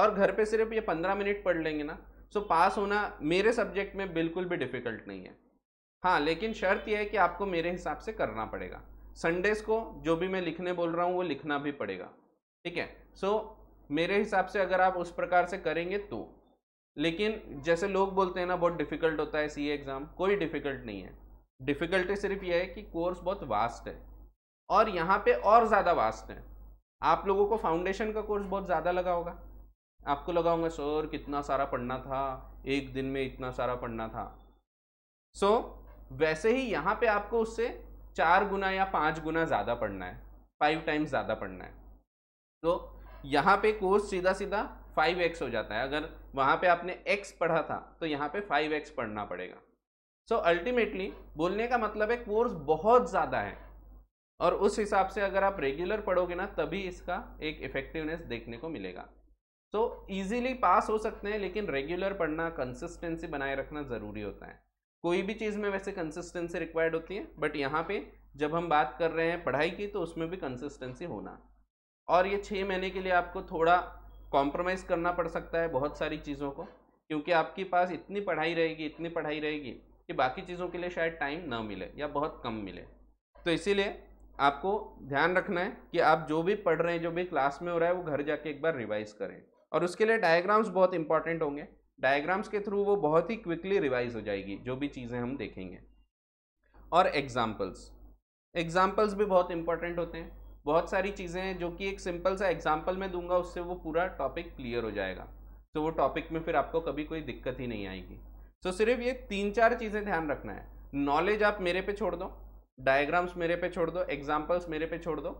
और घर पे सिर्फ ये पंद्रह मिनट पढ़ लेंगे ना सो so पास होना मेरे सब्जेक्ट में बिल्कुल भी डिफ़िकल्ट नहीं है हाँ लेकिन शर्त यह है कि आपको मेरे हिसाब से करना पड़ेगा संडेज़ को जो भी मैं लिखने बोल रहा हूँ वो लिखना भी पड़ेगा ठीक है सो so, मेरे हिसाब से अगर आप उस प्रकार से करेंगे तो लेकिन जैसे लोग बोलते हैं ना बहुत डिफ़िकल्ट होता है सी एग्ज़ाम कोई डिफ़िकल्ट नहीं है डिफ़िकल्टी सिर्फ ये है कि कोर्स बहुत वास्ट है और यहाँ पे और ज़्यादा वास्ट है आप लोगों को फाउंडेशन का कोर्स बहुत ज़्यादा लगा होगा आपको लगा होगा सर कितना सारा पढ़ना था एक दिन में इतना सारा पढ़ना था सो so, वैसे ही यहाँ पे आपको उससे चार गुना या पाँच गुना ज़्यादा पढ़ना है फाइव टाइम्स ज़्यादा पढ़ना है तो यहाँ पे कोर्स सीधा सीधा फाइव एक्स हो जाता है अगर वहाँ पे आपने एक्स पढ़ा था तो यहाँ पे फाइव एक्स पढ़ना पड़ेगा सो so, अल्टीमेटली बोलने का मतलब है कोर्स बहुत ज़्यादा है और उस हिसाब से अगर आप रेगुलर पढ़ोगे ना तभी इसका एक इफेक्टिवनेस देखने को मिलेगा सो इजीली पास हो सकते हैं लेकिन रेगुलर पढ़ना कंसिस्टेंसी बनाए रखना ज़रूरी होता है कोई भी चीज़ में वैसे कंसिस्टेंसी रिक्वायर्ड होती है बट यहाँ पे जब हम बात कर रहे हैं पढ़ाई की तो उसमें भी कंसिस्टेंसी होना और ये छः महीने के लिए आपको थोड़ा कॉम्प्रोमाइज़ करना पड़ सकता है बहुत सारी चीज़ों को क्योंकि आपके पास इतनी पढ़ाई रहेगी इतनी पढ़ाई रहेगी कि बाकी चीज़ों के लिए शायद टाइम ना मिले या बहुत कम मिले तो इसीलिए आपको ध्यान रखना है कि आप जो भी पढ़ रहे हैं जो भी क्लास में हो रहा है वो घर जाके एक बार रिवाइज करें और उसके लिए डायग्राम्स बहुत इंपॉर्टेंट होंगे डायग्राम्स के थ्रू वो बहुत ही क्विकली रिवाइज हो जाएगी जो भी चीज़ें हम देखेंगे और एग्जाम्पल्स एग्जाम्पल्स भी बहुत इंपॉर्टेंट होते हैं बहुत सारी चीज़ें हैं जो कि एक सिंपल सा एग्जाम्पल मैं दूंगा उससे वो पूरा टॉपिक क्लियर हो जाएगा तो वो टॉपिक में फिर आपको कभी कोई दिक्कत ही नहीं आएगी सो so, सिर्फ ये तीन चार चीज़ें ध्यान रखना है नॉलेज आप मेरे पे छोड़ दो डायग्राम्स मेरे पे छोड़ दो एग्जाम्पल्स मेरे पे छोड़ दो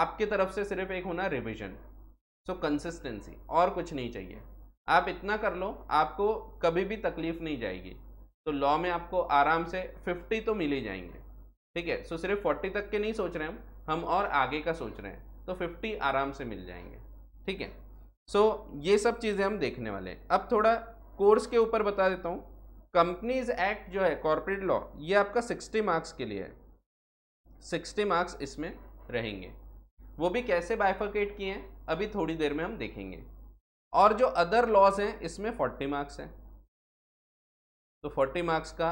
आपकी तरफ से सिर्फ एक होना रिविजन सो कंसिस्टेंसी और कुछ नहीं चाहिए आप इतना कर लो आपको कभी भी तकलीफ नहीं जाएगी तो लॉ में आपको आराम से फिफ्टी तो मिल ही जाएंगे ठीक है सो सिर्फ फोर्टी तक के नहीं सोच रहे हम हम और आगे का सोच रहे हैं तो फिफ्टी आराम से मिल जाएंगे ठीक है सो so, ये सब चीज़ें हम देखने वाले हैं अब थोड़ा कोर्स के ऊपर बता देता हूँ कंपनीज एक्ट जो है कॉरपोरेट लॉ ये आपका सिक्सटी मार्क्स के लिए है सिक्सटी मार्क्स इसमें रहेंगे वो भी कैसे बाइफर्केट किए हैं अभी थोड़ी देर में हम देखेंगे और जो अदर लॉज हैं इसमें फोर्टी मार्क्स हैं तो फोर्टी मार्क्स का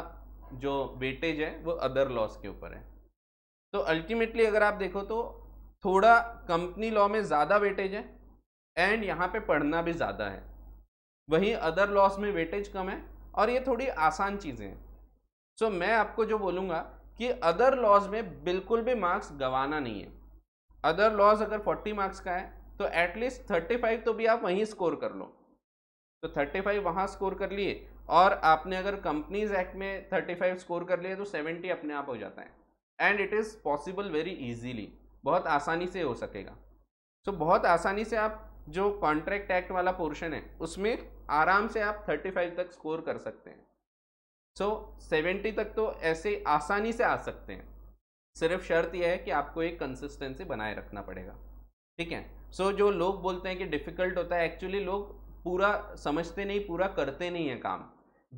जो वेटेज है वो अदर लॉज के ऊपर है तो अल्टीमेटली अगर आप देखो तो थोड़ा कंपनी लॉ में ज़्यादा वेटेज है एंड यहाँ पे पढ़ना भी ज़्यादा है वहीं अदर लॉस में वेटेज कम है और ये थोड़ी आसान चीज़ें हैं सो मैं आपको जो बोलूँगा कि अदर लॉज में बिल्कुल भी मार्क्स गंवाना नहीं है अदर लॉज अगर 40 मार्क्स का है तो एटलीस्ट 35 तो भी आप वहीं स्कोर कर लो तो 35 फाइव वहाँ स्कोर कर लिए और आपने अगर कंपनीज एक्ट में 35 स्कोर कर लिए तो 70 अपने आप हो जाता है and it is possible very easily बहुत आसानी से हो सकेगा सो so, बहुत आसानी से आप जो कॉन्ट्रैक्ट एक्ट वाला पोर्शन है उसमें आराम से आप 35 तक स्कोर कर सकते हैं सो so, 70 तक तो ऐसे आसानी से आ सकते हैं सिर्फ शर्त यह है कि आपको एक कंसिस्टेंसी बनाए रखना पड़ेगा ठीक है सो so, जो लोग बोलते हैं कि डिफ़िकल्ट होता है एक्चुअली लोग पूरा समझते नहीं पूरा करते नहीं है काम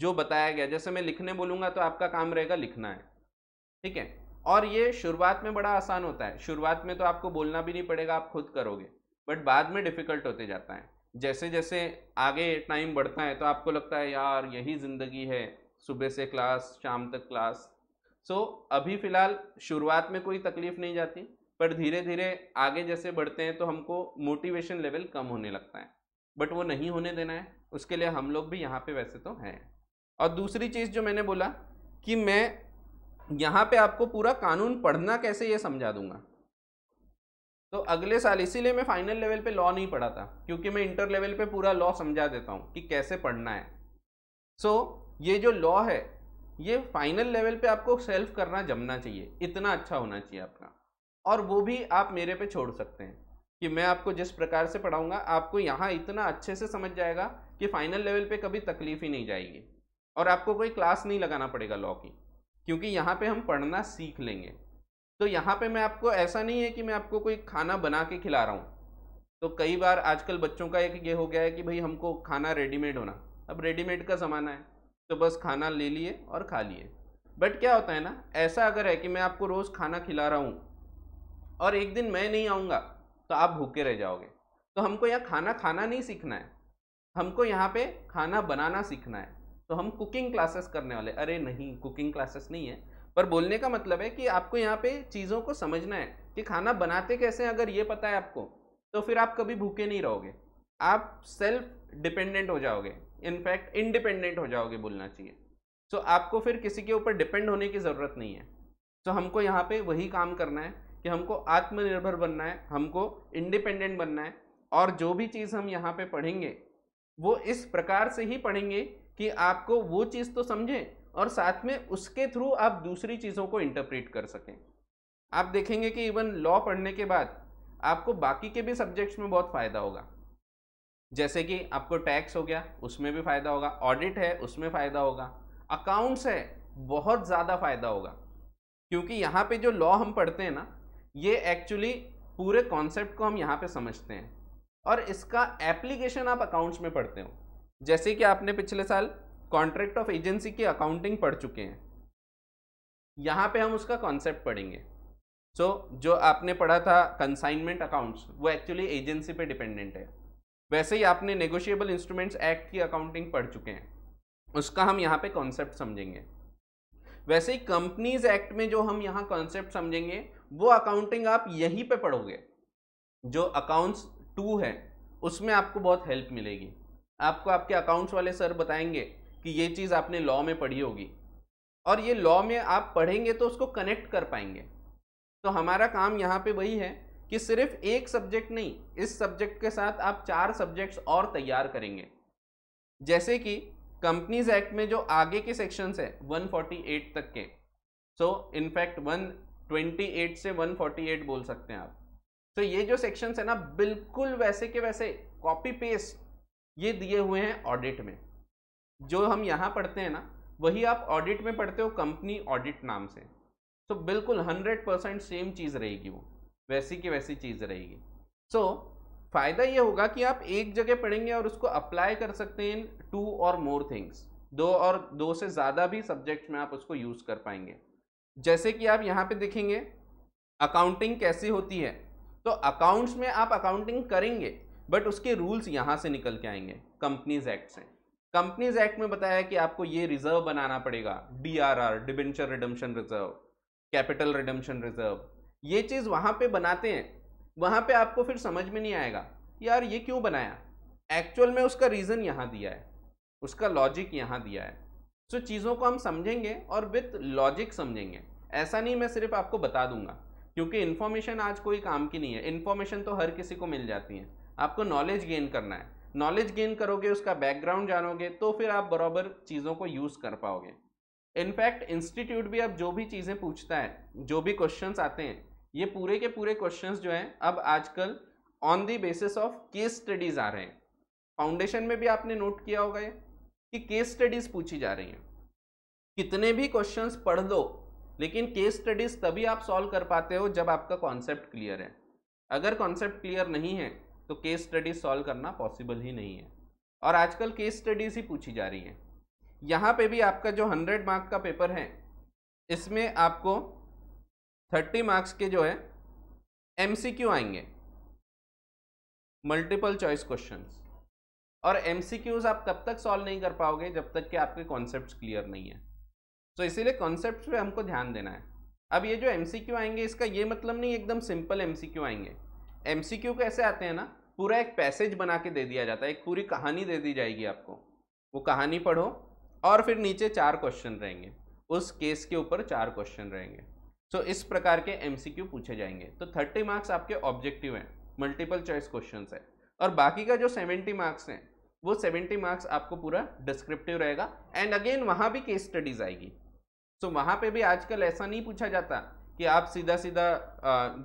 जो बताया गया जैसे मैं लिखने बोलूँगा तो आपका काम रहेगा लिखना है ठीक है और ये शुरुआत में बड़ा आसान होता है शुरुआत में तो आपको बोलना भी नहीं पड़ेगा आप खुद करोगे बट बाद में डिफ़िकल्ट होते जाता है जैसे जैसे आगे टाइम बढ़ता है तो आपको लगता है यार यही ज़िंदगी है सुबह से क्लास शाम तक क्लास सो so, अभी फ़िलहाल शुरुआत में कोई तकलीफ़ नहीं जाती पर धीरे धीरे आगे जैसे बढ़ते हैं तो हमको मोटिवेशन लेवल कम होने लगता है बट वो नहीं होने देना है उसके लिए हम लोग भी यहाँ पे वैसे तो हैं और दूसरी चीज़ जो मैंने बोला कि मैं यहाँ पे आपको पूरा कानून पढ़ना कैसे ये समझा दूंगा तो अगले साल इसीलिए मैं फाइनल लेवल पे लॉ नहीं पढ़ा था क्योंकि मैं इंटर लेवल पे पूरा लॉ समझा देता हूँ कि कैसे पढ़ना है सो so, ये जो लॉ है ये फाइनल लेवल पे आपको सेल्फ करना जमना चाहिए इतना अच्छा होना चाहिए आपका और वो भी आप मेरे पे छोड़ सकते हैं कि मैं आपको जिस प्रकार से पढ़ाऊँगा आपको यहाँ इतना अच्छे से समझ जाएगा कि फाइनल लेवल पर कभी तकलीफ ही नहीं जाएगी और आपको कोई क्लास नहीं लगाना पड़ेगा लॉ की क्योंकि यहाँ पर हम पढ़ना सीख लेंगे तो यहाँ पे मैं आपको ऐसा नहीं है कि मैं आपको कोई खाना बना के खिला रहा हूँ तो कई बार आजकल बच्चों का एक ये हो गया है कि भाई हमको खाना रेडीमेड होना अब रेडीमेड का ज़माना है तो बस खाना ले लिए और खा लिए बट क्या होता है ना ऐसा अगर है कि मैं आपको रोज़ खाना खिला रहा हूँ और एक दिन मैं नहीं आऊँगा तो आप भूखे रह जाओगे तो हमको यहाँ खाना खाना नहीं सीखना है हमको यहाँ पे खाना बनाना सीखना है तो हम कुकिंग क्लासेस करने वाले अरे नहीं कुकिंग क्लासेस नहीं है पर बोलने का मतलब है कि आपको यहाँ पे चीज़ों को समझना है कि खाना बनाते कैसे हैं अगर ये पता है आपको तो फिर आप कभी भूखे नहीं रहोगे आप सेल्फ डिपेंडेंट हो जाओगे इनफैक्ट इंडिपेंडेंट हो जाओगे बोलना चाहिए सो so, आपको फिर किसी के ऊपर डिपेंड होने की ज़रूरत नहीं है सो so, हमको यहाँ पे वही काम करना है कि हमको आत्मनिर्भर बनना है हमको इंडिपेंडेंट बनना है और जो भी चीज़ हम यहाँ पे पढ़ेंगे वो इस प्रकार से ही पढ़ेंगे कि आपको वो चीज़ तो समझें और साथ में उसके थ्रू आप दूसरी चीज़ों को इंटरप्रेट कर सकें आप देखेंगे कि इवन लॉ पढ़ने के बाद आपको बाकी के भी सब्जेक्ट्स में बहुत फ़ायदा होगा जैसे कि आपको टैक्स हो गया उसमें भी फ़ायदा होगा ऑडिट है उसमें फ़ायदा होगा अकाउंट्स है बहुत ज़्यादा फ़ायदा होगा क्योंकि यहाँ पे जो लॉ हम पढ़ते हैं ना ये एक्चुअली पूरे कॉन्सेप्ट को हम यहाँ पे समझते हैं और इसका एप्लीकेशन आप अकाउंट्स में पढ़ते हो जैसे कि आपने पिछले साल कॉन्ट्रैक्ट ऑफ एजेंसी की अकाउंटिंग पढ़ चुके हैं यहाँ पे हम उसका कॉन्सेप्ट पढ़ेंगे सो so, जो आपने पढ़ा था कंसाइनमेंट अकाउंट्स वो एक्चुअली एजेंसी पे डिपेंडेंट है वैसे ही आपने नेगोशिएबल इंस्ट्रूमेंट्स एक्ट की अकाउंटिंग पढ़ चुके हैं उसका हम यहाँ पे कॉन्सेप्ट समझेंगे वैसे ही कंपनीज एक्ट में जो हम यहाँ कॉन्सेप्ट समझेंगे वो अकाउंटिंग आप यहीं पर पढ़ोगे जो अकाउंट्स टू है उसमें आपको बहुत हेल्प मिलेगी आपको आपके अकाउंट्स वाले सर बताएंगे कि ये चीज़ आपने लॉ में पढ़ी होगी और ये लॉ में आप पढ़ेंगे तो उसको कनेक्ट कर पाएंगे तो हमारा काम यहाँ पे वही है कि सिर्फ एक सब्जेक्ट नहीं इस सब्जेक्ट के साथ आप चार सब्जेक्ट्स और तैयार करेंगे जैसे कि कंपनीज एक्ट में जो आगे के सेक्शंस है 148 तक के सो इनफैक्ट 128 से 148 बोल सकते हैं आप तो ये जो सेक्शंस है ना बिल्कुल वैसे के वैसे कॉपी पेस्ट ये दिए हुए हैं ऑडिट में जो हम यहाँ पढ़ते हैं ना वही आप ऑडिट में पढ़ते हो कंपनी ऑडिट नाम से तो बिल्कुल हंड्रेड परसेंट सेम चीज़ रहेगी वो वैसी की वैसी चीज़ रहेगी सो so, फ़ायदा ये होगा कि आप एक जगह पढ़ेंगे और उसको अप्लाई कर सकते हैं टू और मोर थिंग्स दो और दो से ज़्यादा भी सब्जेक्ट में आप उसको यूज़ कर पाएंगे जैसे कि आप यहाँ पे देखेंगे अकाउंटिंग कैसी होती है तो अकाउंट्स में आप अकाउंटिंग करेंगे बट उसके रूल्स यहाँ से निकल के आएंगे कंपनीज एक्ट से कंपनीज एक्ट में बताया कि आपको ये रिजर्व बनाना पड़ेगा D R R debenture redemption reserve capital redemption reserve ये चीज़ वहाँ पे बनाते हैं वहाँ पे आपको फिर समझ में नहीं आएगा यार ये क्यों बनाया एक्चुअल में उसका रीज़न यहाँ दिया है उसका लॉजिक यहाँ दिया है सो चीज़ों को हम समझेंगे और विथ लॉजिक समझेंगे ऐसा नहीं मैं सिर्फ आपको बता दूंगा क्योंकि इन्फॉर्मेशन आज कोई काम की नहीं है इन्फॉर्मेशन तो हर किसी को मिल जाती है आपको नॉलेज गेन करना है नॉलेज गेन करोगे उसका बैकग्राउंड जानोगे तो फिर आप बराबर चीज़ों को यूज़ कर पाओगे इनफैक्ट इंस्टीट्यूट भी अब जो भी चीज़ें पूछता है जो भी क्वेश्चन आते हैं ये पूरे के पूरे क्वेश्चन जो हैं अब आजकल on the basis of case studies आ रहे हैं फाउंडेशन में भी आपने नोट किया होगा ये कि केस स्टडीज़ पूछी जा रही हैं कितने भी क्वेश्चंस पढ़ लो लेकिन केस स्टडीज़ तभी आप सॉल्व कर पाते हो जब आपका कॉन्सेप्ट क्लियर है अगर कॉन्सेप्ट क्लियर नहीं है तो केस स्टडीज सॉल्व करना पॉसिबल ही नहीं है और आजकल केस स्टडीज ही पूछी जा रही है यहाँ पे भी आपका जो हंड्रेड मार्क का पेपर है इसमें आपको थर्टी मार्क्स के जो है एम आएंगे मल्टीपल चॉइस क्वेश्चंस और एम आप तब तक सॉल्व नहीं कर पाओगे जब तक कि आपके कॉन्सेप्ट क्लियर नहीं है सो तो इसीलिए कॉन्सेप्ट पे हमको ध्यान देना है अब ये जो एम आएंगे इसका ये मतलब नहीं एकदम सिंपल एम आएंगे एम कैसे आते हैं ना पूरा एक पैसेज बना के दे दिया जाता है एक पूरी कहानी दे दी जाएगी आपको वो कहानी पढ़ो और फिर नीचे चार क्वेश्चन रहेंगे उस केस के ऊपर चार क्वेश्चन रहेंगे सो so, इस प्रकार के एम पूछे जाएंगे तो थर्टी मार्क्स आपके ऑब्जेक्टिव हैं मल्टीपल चॉइस क्वेश्चन है और बाकी का जो सेवेंटी मार्क्स हैं वो सेवेंटी मार्क्स आपको पूरा डिस्क्रिप्टिव रहेगा एंड अगेन वहाँ भी केस स्टडीज आएगी सो so, वहाँ पे भी आजकल ऐसा नहीं पूछा जाता कि आप सीधा सीधा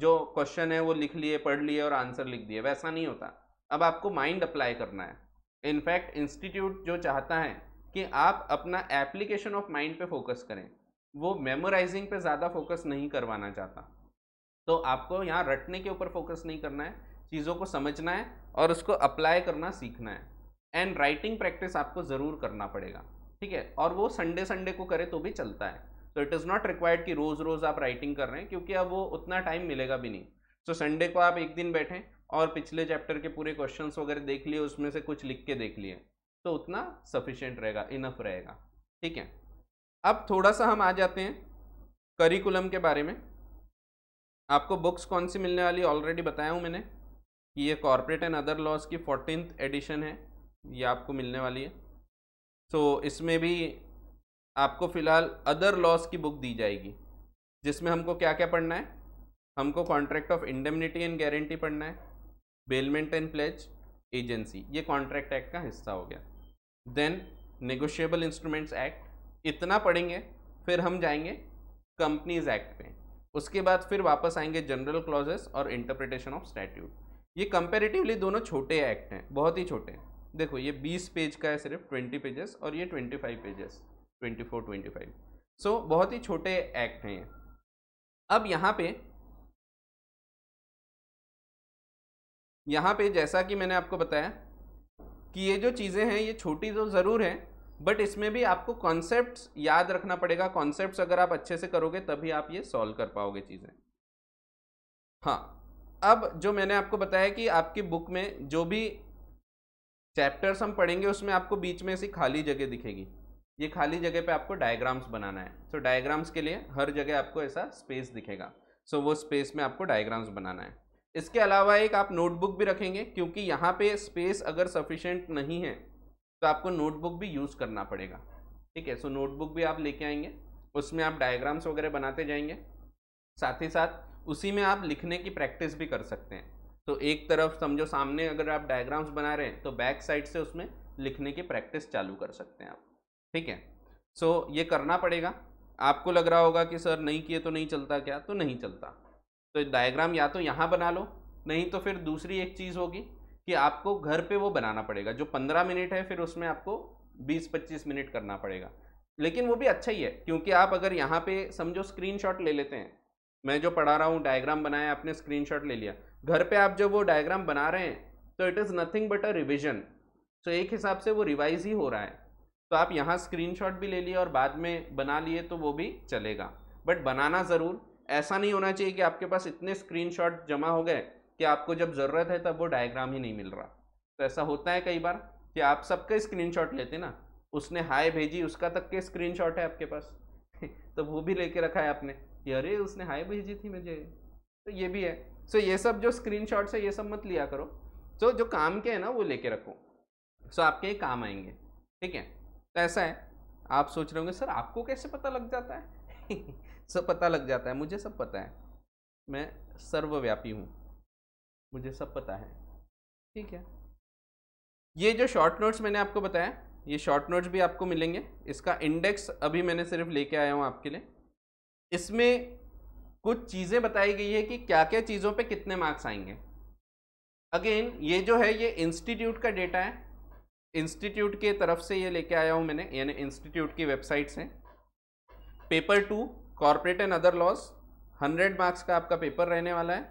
जो क्वेश्चन है वो लिख लिए पढ़ लिए और आंसर लिख दिए वैसा नहीं होता अब आपको माइंड अप्लाई करना है इनफैक्ट इंस्टीट्यूट जो चाहता है कि आप अपना एप्लीकेशन ऑफ माइंड पे फोकस करें वो मेमोराइजिंग पे ज़्यादा फोकस नहीं करवाना चाहता तो आपको यहाँ रटने के ऊपर फोकस नहीं करना है चीज़ों को समझना है और उसको अप्लाई करना सीखना है एंड राइटिंग प्रैक्टिस आपको ज़रूर करना पड़ेगा ठीक है और वो संडे संडे को करे तो भी चलता है so it is not required कि रोज़ रोज़ आप राइटिंग कर रहे हैं क्योंकि अब वो उतना टाइम मिलेगा भी नहीं सो so, संडे को आप एक दिन बैठें और पिछले चैप्टर के पूरे क्वेश्चन वगैरह देख लिए उसमें से कुछ लिख के देख लिए तो उतना सफिशेंट रहेगा इनफ रहेगा ठीक है अब थोड़ा सा हम आ जाते हैं करिकुलम के बारे में आपको बुक्स कौन सी मिलने वाली ऑलरेडी बताया हूँ मैंने कि ये कॉरपोरेट एंड अदर लॉज की फोर्टीन एडिशन है ये आपको मिलने वाली है सो so, इसमें भी आपको फ़िलहाल अदर लॉस की बुक दी जाएगी जिसमें हमको क्या क्या पढ़ना है हमको contract of indemnity and guarantee पढ़ना है बेलमेंट एंड प्लेज एजेंसी ये कॉन्ट्रैक्ट एक्ट का हिस्सा हो गया देन नेगोशिएबल इंस्ट्रूमेंट्स एक्ट इतना पढ़ेंगे फिर हम जाएंगे कंपनीज एक्ट पे उसके बाद फिर वापस आएंगे जनरल क्लॉजेस और इंटरप्रिटेशन ऑफ स्टैट्यूट ये कंपेरेटिवली दोनों छोटे एक्ट हैं बहुत ही छोटे हैं देखो ये 20 पेज का है सिर्फ 20 पेजेस और ये 25 pages twenty four twenty five so बहुत ही छोटे एक्ट हैं अब यहाँ पे यहाँ पे जैसा कि मैंने आपको बताया कि ये जो चीज़ें हैं ये छोटी तो ज़रूर हैं बट इसमें भी आपको कॉन्सेप्ट याद रखना पड़ेगा कॉन्सेप्ट अगर आप अच्छे से करोगे तभी आप ये सॉल्व कर पाओगे चीज़ें हाँ अब जो मैंने आपको बताया कि आपकी बुक में जो भी चैप्टर्स हम पढ़ेंगे उसमें आपको बीच में ऐसी खाली जगह दिखेगी ये खाली जगह पे आपको डायग्राम्स बनाना है सो so, डायग्राम्स के लिए हर जगह आपको ऐसा स्पेस दिखेगा सो so, वो स्पेस में आपको डायग्राम्स बनाना है इसके अलावा एक आप नोटबुक भी रखेंगे क्योंकि यहाँ पे स्पेस अगर सफिशेंट नहीं है तो आपको नोटबुक भी यूज़ करना पड़ेगा ठीक है सो so, नोटबुक भी आप लेके आएंगे उसमें आप डायग्राम्स वगैरह बनाते जाएंगे साथ ही साथ उसी में आप लिखने की प्रैक्टिस भी कर सकते हैं तो एक तरफ समझो सामने अगर आप डायग्राम्स बना रहे हैं तो बैक साइड से उसमें लिखने की प्रैक्टिस चालू कर सकते हैं आप ठीक है सो so, ये करना पड़ेगा आपको लग रहा होगा कि सर नहीं किए तो नहीं चलता क्या तो नहीं चलता तो डायग्राम या तो यहाँ बना लो नहीं तो फिर दूसरी एक चीज़ होगी कि आपको घर पे वो बनाना पड़ेगा जो पंद्रह मिनट है फिर उसमें आपको बीस पच्चीस मिनट करना पड़ेगा लेकिन वो भी अच्छा ही है क्योंकि आप अगर यहाँ पे समझो स्क्रीनशॉट ले लेते हैं मैं जो पढ़ा रहा हूँ डायग्राम बनाया आपने स्क्रीनशॉट ले लिया घर पे आप जब वो डायग्राम बना रहे हैं तो it is nothing but a revision so एक हिसाब से वो रिवाइज ही हो रहा है तो आप यहाँ स्क्रीनशॉट भी ले लिए और बाद में बना लिए तो वो भी चलेगा बट बनाना ज़रूर ऐसा नहीं होना चाहिए कि आपके पास इतने स्क्रीनशॉट जमा हो गए कि आपको जब ज़रूरत है तब वो डायग्राम ही नहीं मिल रहा तो ऐसा होता है कई बार कि आप सबके स्क्रीनशॉट लेते ना उसने हाय भेजी उसका तक के स्क्रीनशॉट है आपके पास *laughs* तो वो भी लेके रखा है आपने कि अरे उसने हाई भेजी थी मुझे तो ये भी है सो ये सब जो स्क्रीन शॉट्स है ये सब मत लिया करो सो जो काम के हैं ना वो लेके रखो सो आपके काम आएंगे ठीक है तो ऐसा है आप सोच रहे होंगे सर आपको कैसे पता लग जाता है *laughs* सब पता लग जाता है मुझे सब पता है मैं सर्वव्यापी हूँ मुझे सब पता है ठीक है ये जो शॉर्ट नोट्स मैंने आपको बताया ये शॉर्ट नोट्स भी आपको मिलेंगे इसका इंडेक्स अभी मैंने सिर्फ लेके आया हूँ आपके लिए इसमें कुछ चीज़ें बताई गई है कि क्या क्या चीज़ों पे कितने मार्क्स आएंगे अगेन ये जो है ये इंस्टीट्यूट का डेटा है इंस्टीट्यूट के तरफ से ये लेके आया हूँ मैंने यानी इंस्टीट्यूट की वेबसाइट से paper two corporate and other laws hundred marks का आपका पेपर रहने वाला है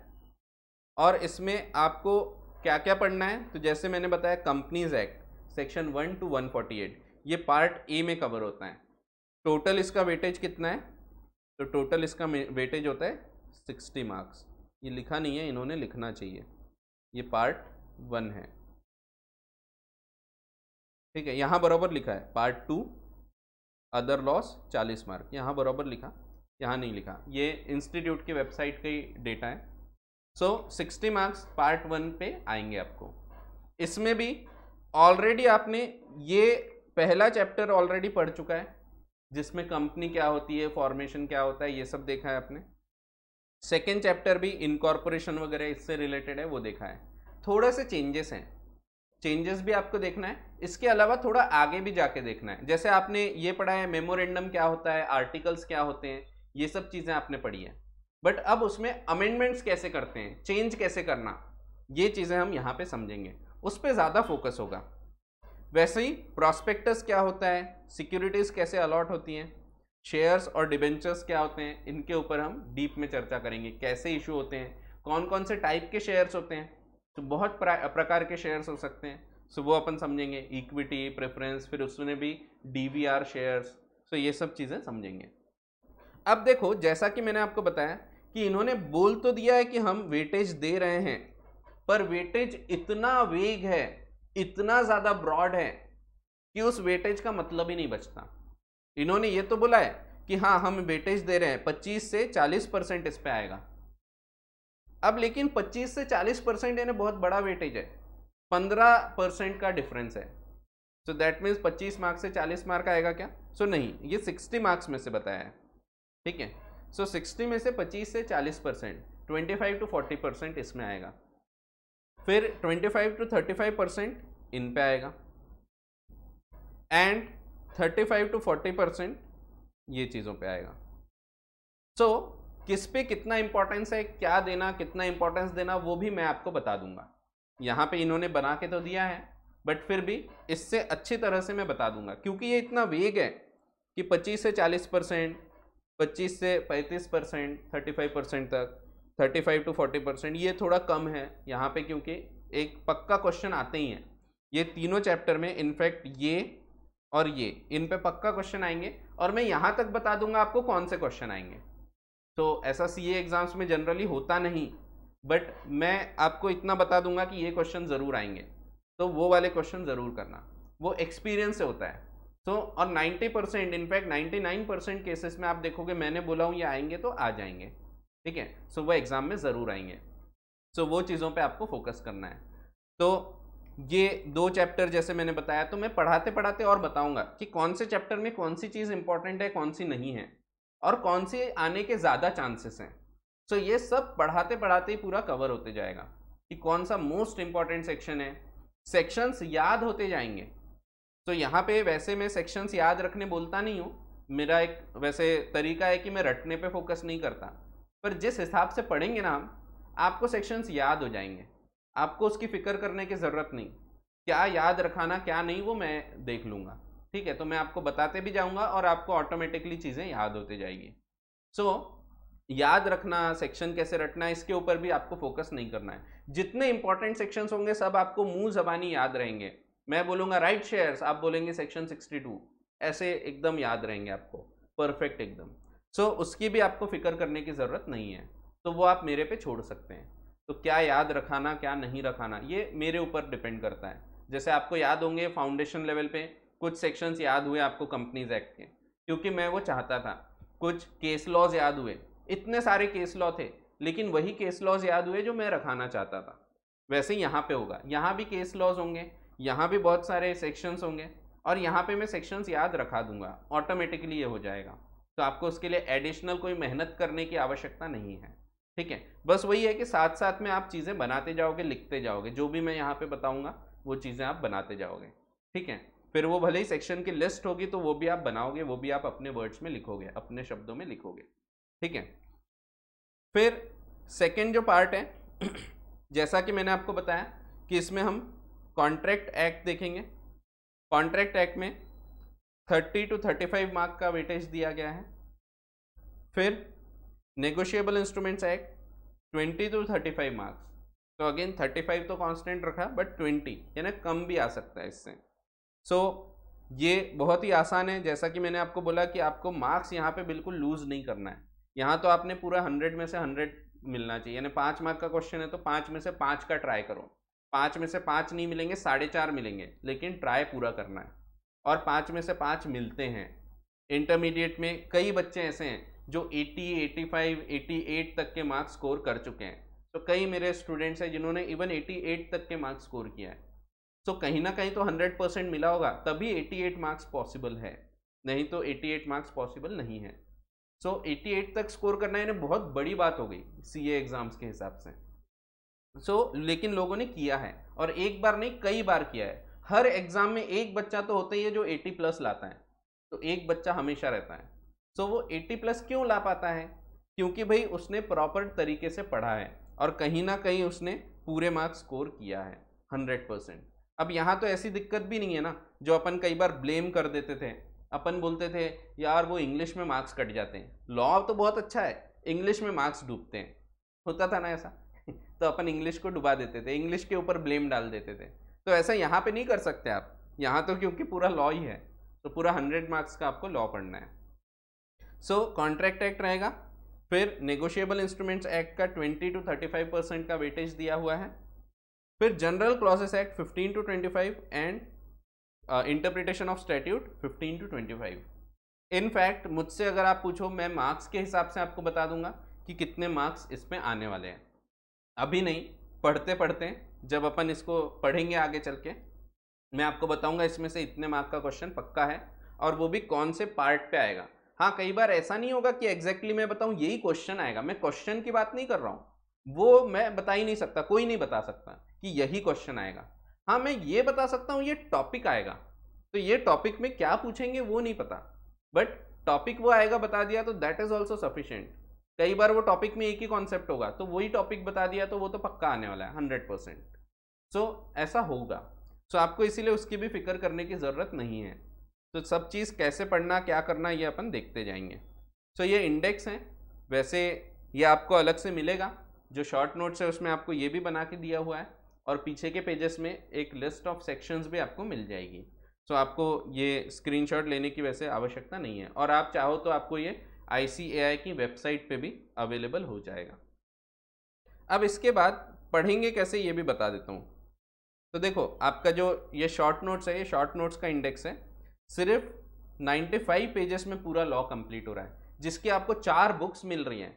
और इसमें आपको क्या क्या पढ़ना है तो जैसे मैंने बताया companies act section one two one forty eight ये पार्ट ए में कवर होता है टोटल इसका वेटेज कितना है तो टोटल इसका वेटेज होता है सिक्सटी मार्क्स ये लिखा नहीं है इन्होंने लिखना चाहिए ये पार्ट वन है ठीक है यहाँ बराबर लिखा है पार्ट टू अदर लॉस चालीस मार्क यहाँ बराबर लिखा यहाँ नहीं लिखा ये इंस्टीट्यूट की वेबसाइट का ही डेटा है so sixty marks part one पे आएंगे आपको इसमें भी ऑलरेडी आपने ये पहला चैप्टर ऑलरेडी पढ़ चुका है जिसमें कंपनी क्या होती है फॉर्मेशन क्या होता है ये सब देखा है आपने सेकेंड चैप्टर भी इनकॉर्पोरेशन वगैरह इससे रिलेटेड है वो देखा है थोड़े से चेंजेस हैं चेंजेस भी आपको देखना है इसके अलावा थोड़ा आगे भी जाके देखना है जैसे आपने ये पढ़ा है मेमोरेंडम क्या होता है आर्टिकल्स क्या होते हैं ये सब चीज़ें आपने पढ़ी है बट अब उसमें अमेंडमेंट्स कैसे करते हैं चेंज कैसे करना ये चीज़ें हम यहाँ पे समझेंगे उस पर ज़्यादा फोकस होगा वैसे ही प्रॉस्पेक्टस क्या होता है सिक्योरिटीज़ कैसे अलॉट होती हैं शेयर्स और डिबेंचर्स क्या होते हैं इनके ऊपर हम डीप में चर्चा करेंगे कैसे इशू होते हैं कौन कौन से टाइप के शेयर्स होते हैं तो बहुत प्रकार के शेयर्स हो सकते हैं सो वो अपन समझेंगे इक्विटी प्रेफरेंस फिर उसमें भी आर शेयर्स सो ये सब चीज़ें समझेंगे अब देखो जैसा कि मैंने आपको बताया कि इन्होंने बोल तो दिया है कि हम वेटेज दे रहे हैं पर वेटेज इतना वेग है इतना ज़्यादा ब्रॉड है कि उस वेटेज का मतलब ही नहीं बचता इन्होंने ये तो बोला है कि हाँ हम वेटेज दे रहे हैं 25 से 40 परसेंट इस पर आएगा अब लेकिन 25 से 40 परसेंट यानी बहुत बड़ा वेटेज है 15 परसेंट का डिफरेंस है सो दैट मीन्स 25 मार्क्स से 40 मार्क आएगा क्या सो so, नहीं ये 60 मार्क्स में से बताया है ठीक है सो so, 60 में से 25 से 40 percent twenty to forty percent इसमें आएगा फिर फाइव टू फाइव परसेंट इन पे आएगा and five to forty percent ये चीज़ों पे आएगा सो so, किस पे कितना इंपॉर्टेंस है क्या देना कितना इंपॉर्टेंस देना वो भी मैं आपको बता दूंगा यहाँ पे इन्होंने बना के तो दिया है बट फिर भी इससे अच्छी तरह से मैं बता दूंगा क्योंकि ये इतना वेग है कि 25 से 40 परसेंट पच्चीस से पैंतीस परसेंट थर्टी फाइव परसेंट तक thirty five to forty percent ये थोड़ा कम है यहाँ पे क्योंकि एक पक्का क्वेश्चन आते ही हैं ये तीनों चैप्टर में इनफैक्ट ये और ये इन पर पक्का क्वेश्चन आएंगे और मैं यहाँ तक बता दूंगा आपको कौन से क्वेश्चन आएंगे तो ऐसा सी एग्ज़ाम्स में जनरली होता नहीं बट मैं आपको इतना बता दूंगा कि ये क्वेश्चन ज़रूर आएंगे तो वो वाले क्वेश्चन ज़रूर करना वो एक्सपीरियंस से होता है सो so, और 90 percent in fact nine percent cases में आप देखोगे मैंने बोला हूँ ये आएंगे तो आ जाएंगे ठीक है सो वो एग्ज़ाम में ज़रूर आएंगे सो so, वो चीज़ों पर आपको फोकस करना है तो ये दो चैप्टर जैसे मैंने बताया तो मैं पढ़ाते पढ़ाते और बताऊँगा कि कौन से चैप्टर में कौन सी चीज़ इंपॉर्टेंट है कौन सी नहीं है और कौन से आने के ज़्यादा चांसेस हैं सो so ये सब पढ़ाते पढ़ाते ही पूरा कवर होते जाएगा कि कौन सा मोस्ट इम्पॉर्टेंट सेक्शन है सेक्शंस याद होते जाएंगे तो so यहाँ पे वैसे मैं सेक्शंस याद रखने बोलता नहीं हूँ मेरा एक वैसे तरीका है कि मैं रटने पे फोकस नहीं करता पर जिस हिसाब से पढ़ेंगे ना हम आपको सेक्शंस याद हो जाएंगे आपको उसकी फ़िक्र करने की ज़रूरत नहीं क्या याद रखाना क्या नहीं वो मैं देख लूँगा ठीक है तो मैं आपको बताते भी जाऊंगा और आपको ऑटोमेटिकली चीज़ें याद होती जाएगी सो so, याद रखना सेक्शन कैसे रटना है इसके ऊपर भी आपको फोकस नहीं करना है जितने इंपॉर्टेंट सेक्शन होंगे सब आपको मुंह जबानी याद रहेंगे मैं बोलूँगा राइट शेयर्स आप बोलेंगे सेक्शन सिक्सटी टू ऐसे एकदम याद रहेंगे आपको परफेक्ट एकदम सो so, उसकी भी आपको फिक्र करने की ज़रूरत नहीं है तो वो आप मेरे पे छोड़ सकते हैं तो क्या याद रखाना क्या नहीं रखाना ये मेरे ऊपर डिपेंड करता है जैसे आपको याद होंगे फाउंडेशन लेवल पे कुछ सेक्शंस याद हुए आपको कंपनीज एक्ट के क्योंकि मैं वो चाहता था कुछ केस लॉज याद हुए इतने सारे केस लॉ थे लेकिन वही केस लॉज याद हुए जो मैं रखाना चाहता था वैसे यहाँ पे होगा यहाँ भी केस लॉज होंगे यहाँ भी बहुत सारे सेक्शंस होंगे और यहाँ पे मैं सेक्शंस याद रखा दूंगा ऑटोमेटिकली ये हो जाएगा तो आपको उसके लिए एडिशनल कोई मेहनत करने की आवश्यकता नहीं है ठीक है बस वही है कि साथ साथ में आप चीज़ें बनाते जाओगे लिखते जाओगे जो भी मैं यहाँ पे बताऊँगा वो चीज़ें आप बनाते जाओगे ठीक है फिर वो भले ही सेक्शन की लिस्ट होगी तो वो भी आप बनाओगे वो भी आप अपने वर्ड्स में लिखोगे अपने शब्दों में लिखोगे ठीक है फिर सेकेंड जो पार्ट है *clears throat* जैसा कि मैंने आपको बताया कि इसमें हम कॉन्ट्रैक्ट एक्ट देखेंगे कॉन्ट्रैक्ट एक्ट में 30 टू 35 मार्क का वेटेज दिया गया है फिर negotiable instruments act 20 to 35 marks तो अगेन 35 तो कांस्टेंट रखा बट 20 यानी कम भी आ सकता है इससे सो so, ये बहुत ही आसान है जैसा कि मैंने आपको बोला कि आपको मार्क्स यहाँ पे बिल्कुल लूज़ नहीं करना है यहाँ तो आपने पूरा हंड्रेड में से हंड्रेड मिलना चाहिए यानी पाँच मार्क का क्वेश्चन है तो पाँच में से पाँच का ट्राई करो पाँच में से पाँच नहीं मिलेंगे साढ़े चार मिलेंगे लेकिन ट्राई पूरा करना है और पाँच में से पाँच मिलते हैं इंटरमीडिएट में कई बच्चे ऐसे हैं जो एटी फाइव एटी एट तक के मार्क्स स्कोर कर चुके हैं तो कई मेरे स्टूडेंट्स हैं जिन्होंने इवन एटी एट तक के मार्क्स स्कोर किया है सो so, कहीं ना कहीं तो 100 परसेंट मिला होगा तभी 88 मार्क्स पॉसिबल है नहीं तो 88 मार्क्स पॉसिबल नहीं है सो so, 88 तक स्कोर करना यानी बहुत बड़ी बात हो गई सी एग्ज़ाम्स के हिसाब से सो so, लेकिन लोगों ने किया है और एक बार नहीं कई बार किया है हर एग्ज़ाम में एक बच्चा तो होता ही है जो 80 प्लस लाता है तो एक बच्चा हमेशा रहता है सो so, वो 80 प्लस क्यों ला पाता है क्योंकि भाई उसने प्रॉपर तरीके से पढ़ा है और कहीं ना कहीं उसने पूरे मार्क्स स्कोर किया है हंड्रेड परसेंट अब यहाँ तो ऐसी दिक्कत भी नहीं है ना जो अपन कई बार ब्लेम कर देते थे अपन बोलते थे यार वो इंग्लिश में मार्क्स कट जाते हैं लॉ तो बहुत अच्छा है इंग्लिश में मार्क्स डूबते हैं होता था ना ऐसा *laughs* तो अपन इंग्लिश को डुबा देते थे इंग्लिश के ऊपर ब्लेम डाल देते थे तो ऐसा यहाँ पे नहीं कर सकते आप यहाँ तो क्योंकि पूरा लॉ ही है तो पूरा हंड्रेड मार्क्स का आपको लॉ पढ़ना है सो कॉन्ट्रैक्ट एक्ट रहेगा फिर नेगोशिएबल इंस्ट्रूमेंट्स एक्ट का twenty two thirty five percent का वेटेज दिया हुआ है फिर general clauses act 15 to 25 and interpretation of statute 15 to 25 in fact मुझसे अगर आप पूछो मैं मार्क्स के हिसाब से आपको बता दूंगा कि कितने मार्क्स इसमें आने वाले हैं अभी नहीं पढ़ते पढ़ते जब अपन इसको पढ़ेंगे आगे चल के मैं आपको बताऊंगा इसमें से इतने मार्क का क्वेश्चन पक्का है और वो भी कौन से पार्ट पे आएगा हाँ कई बार ऐसा नहीं होगा कि एग्जैक्टली exactly मैं बताऊँ यही क्वेश्चन आएगा मैं क्वेश्चन की बात नहीं कर रहा हूँ वो मैं बता ही नहीं सकता कोई नहीं बता सकता कि यही क्वेश्चन आएगा हाँ मैं ये बता सकता हूँ ये टॉपिक आएगा तो ये टॉपिक में क्या पूछेंगे वो नहीं पता बट टॉपिक वो आएगा बता दिया तो दैट इज ऑल्सो सफिशेंट कई बार वो टॉपिक में एक ही कॉन्सेप्ट होगा तो वही टॉपिक बता दिया तो वो तो पक्का आने वाला है हंड्रेड परसेंट सो ऐसा होगा सो so, आपको इसीलिए उसकी भी फिक्र करने की ज़रूरत नहीं है तो so, सब चीज़ कैसे पढ़ना क्या करना ये अपन देखते जाएंगे सो so, ये इंडेक्स हैं वैसे ये आपको अलग से मिलेगा जो शॉर्ट नोट्स है उसमें आपको ये भी बना के दिया हुआ है और पीछे के पेजेस में एक लिस्ट ऑफ सेक्शंस भी आपको मिल जाएगी सो आपको ये स्क्रीनशॉट लेने की वैसे आवश्यकता नहीं है और आप चाहो तो आपको ये आई की वेबसाइट पर भी अवेलेबल हो जाएगा अब इसके बाद पढ़ेंगे कैसे ये भी बता देता हूँ तो देखो आपका जो ये शॉर्ट नोट्स है ये शॉर्ट नोट्स का इंडेक्स है सिर्फ 95 पेजेस में पूरा लॉ कंप्लीट हो रहा है जिसकी आपको चार बुक्स मिल रही हैं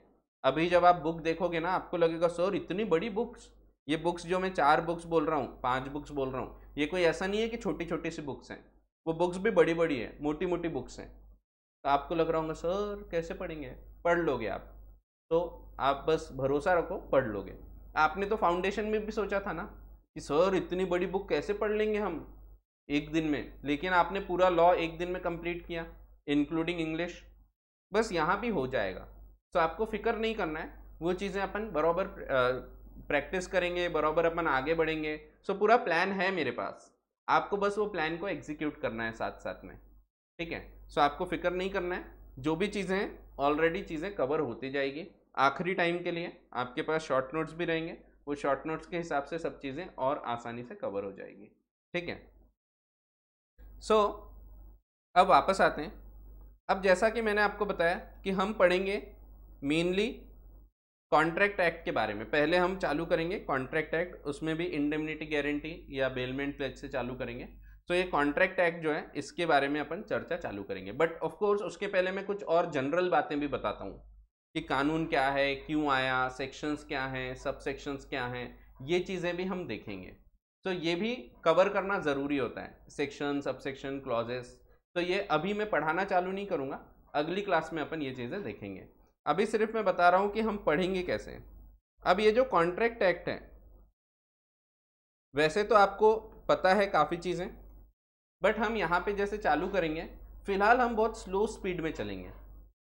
अभी जब आप बुक देखोगे ना आपको लगेगा सर इतनी बड़ी बुक्स ये बुक्स जो मैं चार बुक्स बोल रहा हूँ पांच बुक्स बोल रहा हूँ ये कोई ऐसा नहीं है कि छोटी छोटी सी बुक्स हैं वो बुक्स भी बड़ी बड़ी है मोटी मोटी बुक्स हैं तो आपको लग रहा होगा सर कैसे पढ़ेंगे पढ़ लोगे आप तो आप बस भरोसा रखो पढ़ लोगे आपने तो फाउंडेशन में भी सोचा था ना कि सर इतनी बड़ी बुक कैसे पढ़ लेंगे हम एक दिन में लेकिन आपने पूरा लॉ एक दिन में कंप्लीट किया इंक्लूडिंग इंग्लिश बस यहाँ भी हो जाएगा तो आपको फिक्र नहीं करना है वो चीज़ें अपन बराबर प्रैक्टिस करेंगे बराबर अपन आगे बढ़ेंगे सो पूरा प्लान है मेरे पास आपको बस वो प्लान को एग्जीक्यूट करना है साथ साथ में ठीक है सो आपको फिक्र नहीं करना है जो भी चीज़ें हैं ऑलरेडी चीज़ें कवर होती जाएगी आखिरी टाइम के लिए आपके पास शॉर्ट नोट्स भी रहेंगे वो शॉर्ट नोट्स के हिसाब से सब चीज़ें और आसानी से कवर हो जाएगी ठीक है सो so, अब वापस आते हैं अब जैसा कि मैंने आपको बताया कि हम पढ़ेंगे मेनली कॉन्ट्रैक्ट एक्ट के बारे में पहले हम चालू करेंगे कॉन्ट्रैक्ट एक्ट उसमें भी इंडेमिनिटी गारंटी या बेलमेंट प्लेज से चालू करेंगे तो ये कॉन्ट्रैक्ट एक्ट जो है इसके बारे में अपन चर्चा चालू करेंगे बट ऑफकोर्स उसके पहले मैं कुछ और जनरल बातें भी बताता हूँ कि कानून क्या है क्यों आया सेक्शंस क्या हैं सब सेक्शंस क्या हैं ये चीज़ें भी हम देखेंगे तो ये भी कवर करना ज़रूरी होता है सेक्शन सब सेक्शन क्लॉजेस तो ये अभी मैं पढ़ाना चालू नहीं करूँगा अगली क्लास में अपन ये चीज़ें देखेंगे अभी सिर्फ मैं बता रहा हूँ कि हम पढ़ेंगे कैसे अब ये जो कॉन्ट्रैक्ट एक्ट है वैसे तो आपको पता है काफ़ी चीज़ें बट हम यहाँ पे जैसे चालू करेंगे फ़िलहाल हम बहुत स्लो स्पीड में चलेंगे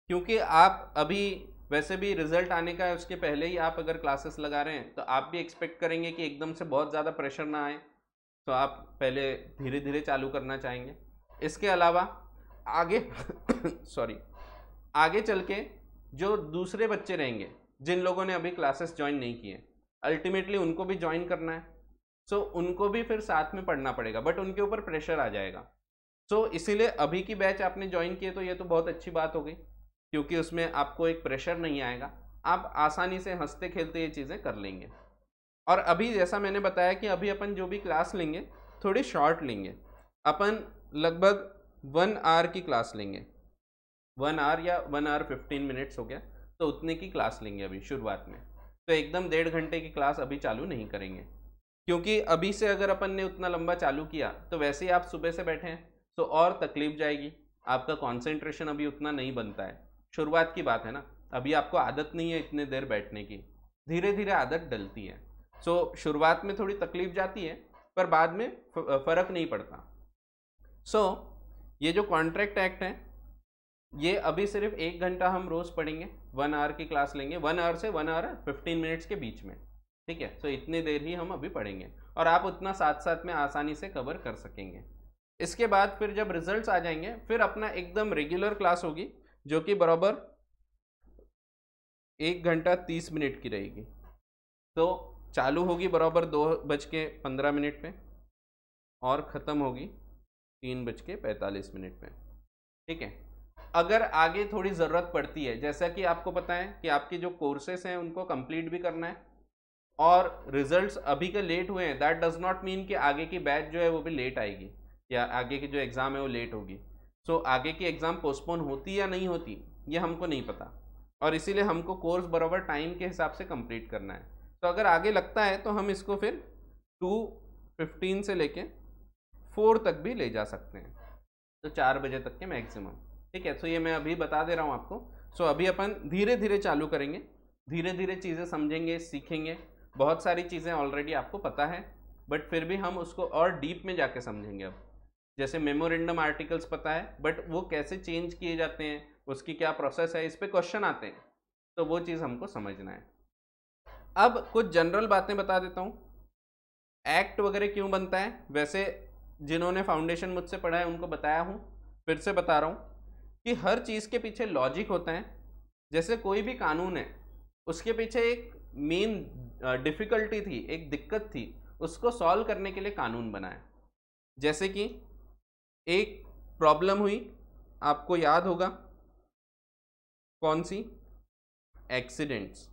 क्योंकि आप अभी वैसे भी रिजल्ट आने का है उसके पहले ही आप अगर क्लासेस लगा रहे हैं तो आप भी एक्सपेक्ट करेंगे कि एकदम से बहुत ज़्यादा प्रेशर ना आए तो आप पहले धीरे धीरे चालू करना चाहेंगे इसके अलावा आगे सॉरी *coughs* आगे चल के जो दूसरे बच्चे रहेंगे जिन लोगों ने अभी क्लासेस ज्वाइन नहीं किए अल्टीमेटली उनको भी ज्वाइन करना है सो so, उनको भी फिर साथ में पढ़ना पड़ेगा बट उनके ऊपर प्रेशर आ जाएगा सो so, इसीलिए अभी की बैच आपने ज्वाइन किए तो ये तो बहुत अच्छी बात हो गई क्योंकि उसमें आपको एक प्रेशर नहीं आएगा आप आसानी से हंसते खेलते ये चीज़ें कर लेंगे और अभी जैसा मैंने बताया कि अभी अपन जो भी क्लास लेंगे थोड़ी शॉर्ट लेंगे अपन लगभग वन आवर की क्लास लेंगे वन आवर या वन आवर फिफ्टीन मिनट्स हो गया तो उतने की क्लास लेंगे अभी शुरुआत में तो एकदम डेढ़ घंटे की क्लास अभी चालू नहीं करेंगे क्योंकि अभी से अगर अपन ने उतना लंबा चालू किया तो वैसे ही आप सुबह से बैठे हैं तो और तकलीफ जाएगी आपका कॉन्सेंट्रेशन अभी उतना नहीं बनता है शुरुआत की बात है ना अभी आपको आदत नहीं है इतने देर बैठने की धीरे धीरे आदत डलती है सो so, शुरुआत में थोड़ी तकलीफ जाती है पर बाद में फ़र्क नहीं पड़ता सो so, ये जो कॉन्ट्रैक्ट एक्ट है ये अभी सिर्फ एक घंटा हम रोज़ पढ़ेंगे वन आवर की क्लास लेंगे वन आवर से वन आवर फिफ्टीन मिनट्स के बीच में ठीक है सो so, इतनी देर ही हम अभी पढ़ेंगे और आप उतना साथ साथ में आसानी से कवर कर सकेंगे इसके बाद फिर जब रिजल्ट्स आ जाएंगे फिर अपना एकदम रेगुलर क्लास होगी जो कि बराबर एक घंटा तीस मिनट की रहेगी तो चालू होगी बराबर दो बज के पंद्रह मिनट में और ख़त्म होगी तीन बज के पैंतालीस मिनट में ठीक है अगर आगे थोड़ी ज़रूरत पड़ती है जैसा कि आपको पता है कि आपके जो कोर्सेस हैं उनको कंप्लीट भी करना है और रिजल्ट्स अभी के लेट हुए हैं दैट डज़ नॉट मीन कि आगे की बैच जो है वो भी लेट आएगी या आगे की जो एग्ज़ाम है वो लेट होगी सो so, आगे की एग्ज़ाम पोस्टपोन होती या नहीं होती ये हमको नहीं पता और इसीलिए हमको कोर्स बराबर टाइम के हिसाब से कम्प्लीट करना है तो अगर आगे लगता है तो हम इसको फिर टू फिफ्टीन से लेके फोर तक भी ले जा सकते हैं तो चार बजे तक के मैक्सिमम ठीक है सो ये मैं अभी बता दे रहा हूँ आपको सो अभी अपन धीरे धीरे चालू करेंगे धीरे धीरे चीज़ें समझेंगे सीखेंगे बहुत सारी चीज़ें ऑलरेडी आपको पता है बट फिर भी हम उसको और डीप में जाके समझेंगे अब जैसे मेमोरेंडम आर्टिकल्स पता है बट वो कैसे चेंज किए जाते हैं उसकी क्या प्रोसेस है इस पर क्वेश्चन आते हैं तो वो चीज़ हमको समझना है अब कुछ जनरल बातें बता देता हूँ एक्ट वगैरह क्यों बनता है वैसे जिन्होंने फाउंडेशन मुझसे पढ़ा है उनको बताया हूँ फिर से बता रहा हूँ कि हर चीज़ के पीछे लॉजिक होता है जैसे कोई भी कानून है उसके पीछे एक मेन डिफ़िकल्टी थी एक दिक्कत थी उसको सॉल्व करने के लिए कानून बनाया जैसे कि एक प्रॉब्लम हुई आपको याद होगा कौन सी एक्सीडेंट्स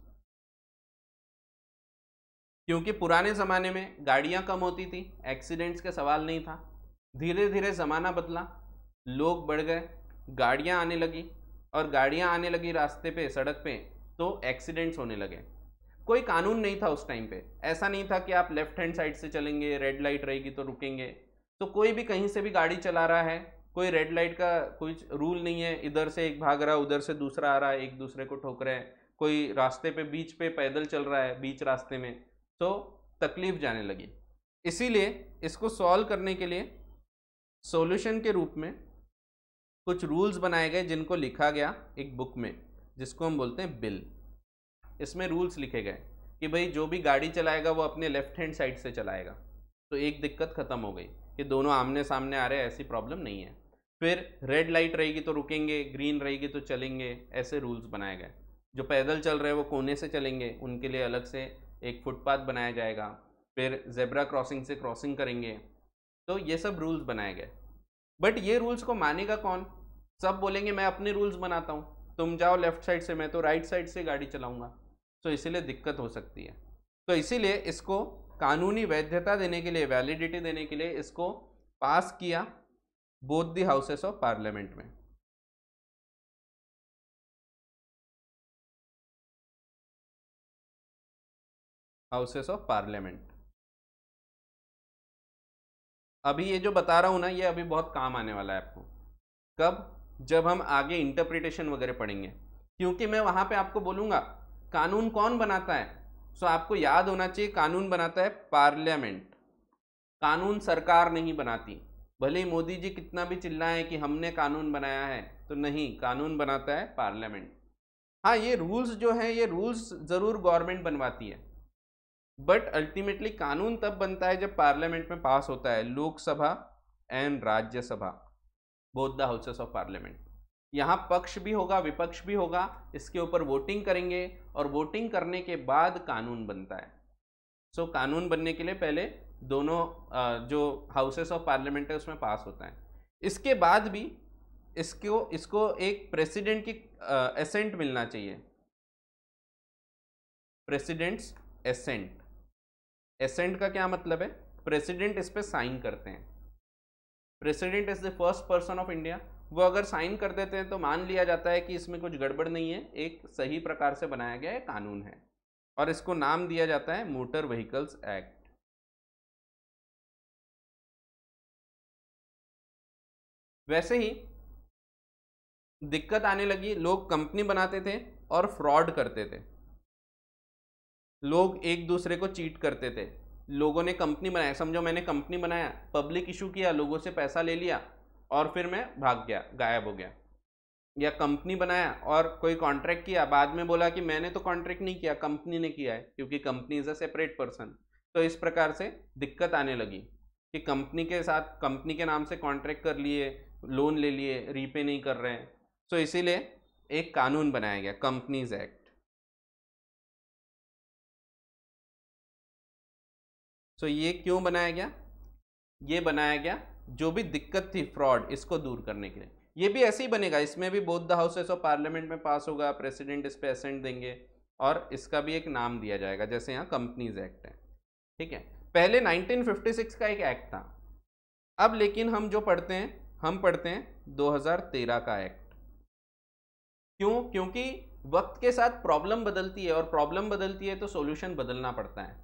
क्योंकि पुराने ज़माने में गाड़ियाँ कम होती थी एक्सीडेंट्स का सवाल नहीं था धीरे धीरे ज़माना बदला लोग बढ़ गए गाड़ियाँ आने लगी और गाड़ियाँ आने लगी रास्ते पे सड़क पे तो एक्सीडेंट्स होने लगे कोई कानून नहीं था उस टाइम पे ऐसा नहीं था कि आप लेफ्ट हैंड साइड से चलेंगे रेड लाइट रहेगी तो रुकेंगे तो कोई भी कहीं से भी गाड़ी चला रहा है कोई रेड लाइट का कोई रूल नहीं है इधर से एक भाग रहा है उधर से दूसरा आ रहा है एक दूसरे को ठोक रहा है कोई रास्ते पे बीच पे पैदल चल रहा है बीच रास्ते में तो तकलीफ जाने लगी इसीलिए इसको सॉल्व करने के लिए सॉल्यूशन के रूप में कुछ रूल्स बनाए गए जिनको लिखा गया एक बुक में जिसको हम बोलते हैं बिल इसमें रूल्स लिखे गए कि भाई जो भी गाड़ी चलाएगा वो अपने लेफ्ट हैंड साइड से चलाएगा तो एक दिक्कत ख़त्म हो गई कि दोनों आमने सामने आ रहे ऐसी प्रॉब्लम नहीं है फिर रेड लाइट रहेगी तो रुकेंगे ग्रीन रहेगी तो चलेंगे ऐसे रूल्स बनाए गए जो पैदल चल रहे हैं वो कोने से चलेंगे उनके लिए अलग से एक फुटपाथ बनाया जाएगा फिर जेबरा क्रॉसिंग से क्रॉसिंग करेंगे तो ये सब रूल्स बनाए गए बट ये रूल्स को मानेगा कौन सब बोलेंगे मैं अपने रूल्स बनाता हूँ तुम जाओ लेफ्ट साइड से मैं तो राइट साइड से गाड़ी चलाऊंगा तो इसीलिए दिक्कत हो सकती है तो इसीलिए इसको कानूनी वैधता देने के लिए वैलिडिटी देने के लिए इसको पास किया both the houses of parliament में हाउसेस ऑफ पार्लियामेंट अभी ये जो बता रहा हूँ ना ये अभी बहुत काम आने वाला है आपको कब जब हम आगे इंटरप्रिटेशन वगैरह पढ़ेंगे क्योंकि मैं वहाँ पे आपको बोलूँगा कानून कौन बनाता है सो आपको याद होना चाहिए कानून बनाता है पार्लियामेंट कानून सरकार नहीं बनाती भले ही मोदी जी कितना भी है कि हमने कानून बनाया है तो नहीं कानून बनाता है पार्लियामेंट हाँ ये रूल्स जो है ये रूल्स ज़रूर गवर्नमेंट बनवाती है बट अल्टीमेटली कानून तब बनता है जब पार्लियामेंट में पास होता है Lok Sabha and Rajya Sabha both the houses of parliament यहाँ पक्ष भी होगा विपक्ष भी होगा इसके ऊपर वोटिंग करेंगे और वोटिंग करने के बाद कानून बनता है सो so, कानून बनने के लिए पहले दोनों जो हाउसेस ऑफ पार्लियामेंट है उसमें पास होता है इसके बाद भी इसको इसको एक प्रेसिडेंट की एसेंट मिलना चाहिए प्रेसिडेंट्स एसेंट एसेंट का क्या मतलब है प्रेसिडेंट इस पर साइन करते हैं president is the first person of India वो अगर साइन कर देते हैं तो मान लिया जाता है कि इसमें कुछ गड़बड़ नहीं है एक सही प्रकार से बनाया गया कानून है और इसको नाम दिया जाता है मोटर व्हीकल्स एक्ट वैसे ही दिक्कत आने लगी लोग कंपनी बनाते थे और फ्रॉड करते थे लोग एक दूसरे को चीट करते थे लोगों ने कंपनी बनाया समझो मैंने कंपनी बनाया पब्लिक इशू किया लोगों से पैसा ले लिया और फिर मैं भाग गया गायब हो गया या कंपनी बनाया और कोई कॉन्ट्रैक्ट किया बाद में बोला कि मैंने तो कॉन्ट्रैक्ट नहीं किया कंपनी ने किया है क्योंकि company is a separate person तो इस प्रकार से दिक्कत आने लगी कि कंपनी के साथ कंपनी के नाम से कॉन्ट्रैक्ट कर लिए लोन ले लिए रीपे नहीं कर रहे हैं सो इसीलिए एक कानून बनाया गया कंपनीज एक्ट सो ये क्यों बनाया गया ये बनाया गया जो भी दिक्कत थी फ्रॉड इसको दूर करने के लिए ये भी ऐसे ही बनेगा इसमें भी both the houses of parliament में पास होगा प्रेसिडेंट इस पर असेंट देंगे और इसका भी एक नाम दिया जाएगा जैसे यहाँ कंपनीज एक्ट है ठीक है पहले 1956 का एक एक्ट था अब लेकिन हम जो पढ़ते हैं हम पढ़ते हैं 2013 का एक्ट क्यों क्योंकि वक्त के साथ प्रॉब्लम बदलती है और प्रॉब्लम बदलती है तो सोल्यूशन बदलना पड़ता है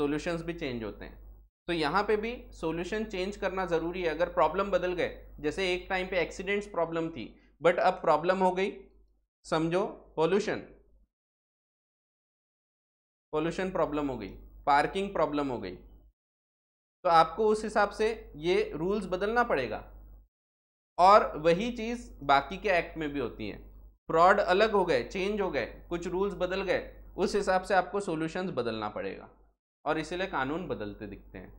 सोल्यूशंस भी चेंज होते हैं तो यहाँ पे भी सोल्यूशन चेंज करना ज़रूरी है अगर प्रॉब्लम बदल गए जैसे एक टाइम पे एक्सीडेंट्स प्रॉब्लम थी बट अब प्रॉब्लम हो गई समझो पोल्यूशन पोल्यूशन प्रॉब्लम हो गई पार्किंग प्रॉब्लम हो गई तो आपको उस हिसाब से ये रूल्स बदलना पड़ेगा और वही चीज़ बाकी के एक्ट में भी होती है फ्रॉड अलग हो गए चेंज हो गए कुछ रूल्स बदल गए उस हिसाब से आपको सोल्यूशन बदलना पड़ेगा और इसीलिए कानून बदलते दिखते हैं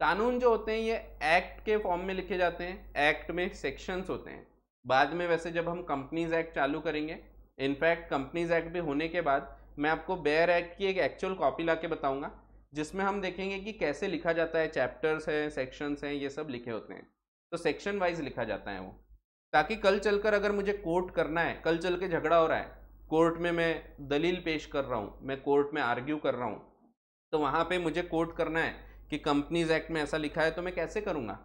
कानून जो होते हैं ये एक्ट के फॉर्म में लिखे जाते हैं एक्ट में सेक्शंस होते हैं बाद में वैसे जब हम कंपनीज एक्ट चालू करेंगे इनफैक्ट कंपनीज एक्ट भी होने के बाद मैं आपको बेयर एक्ट की एक एक्चुअल कॉपी ला के बताऊँगा जिसमें हम देखेंगे कि कैसे लिखा जाता है चैप्टर्स हैं सेक्शंस हैं ये सब लिखे होते हैं तो सेक्शन वाइज लिखा जाता है वो ताकि कल चलकर अगर मुझे कोर्ट करना है कल चल के झगड़ा हो रहा है कोर्ट में मैं दलील पेश कर रहा हूँ मैं कोर्ट में आर्ग्यू कर रहा हूँ तो वहाँ पे मुझे कोट करना है कि कंपनीज एक्ट में ऐसा लिखा है तो मैं कैसे करूँगा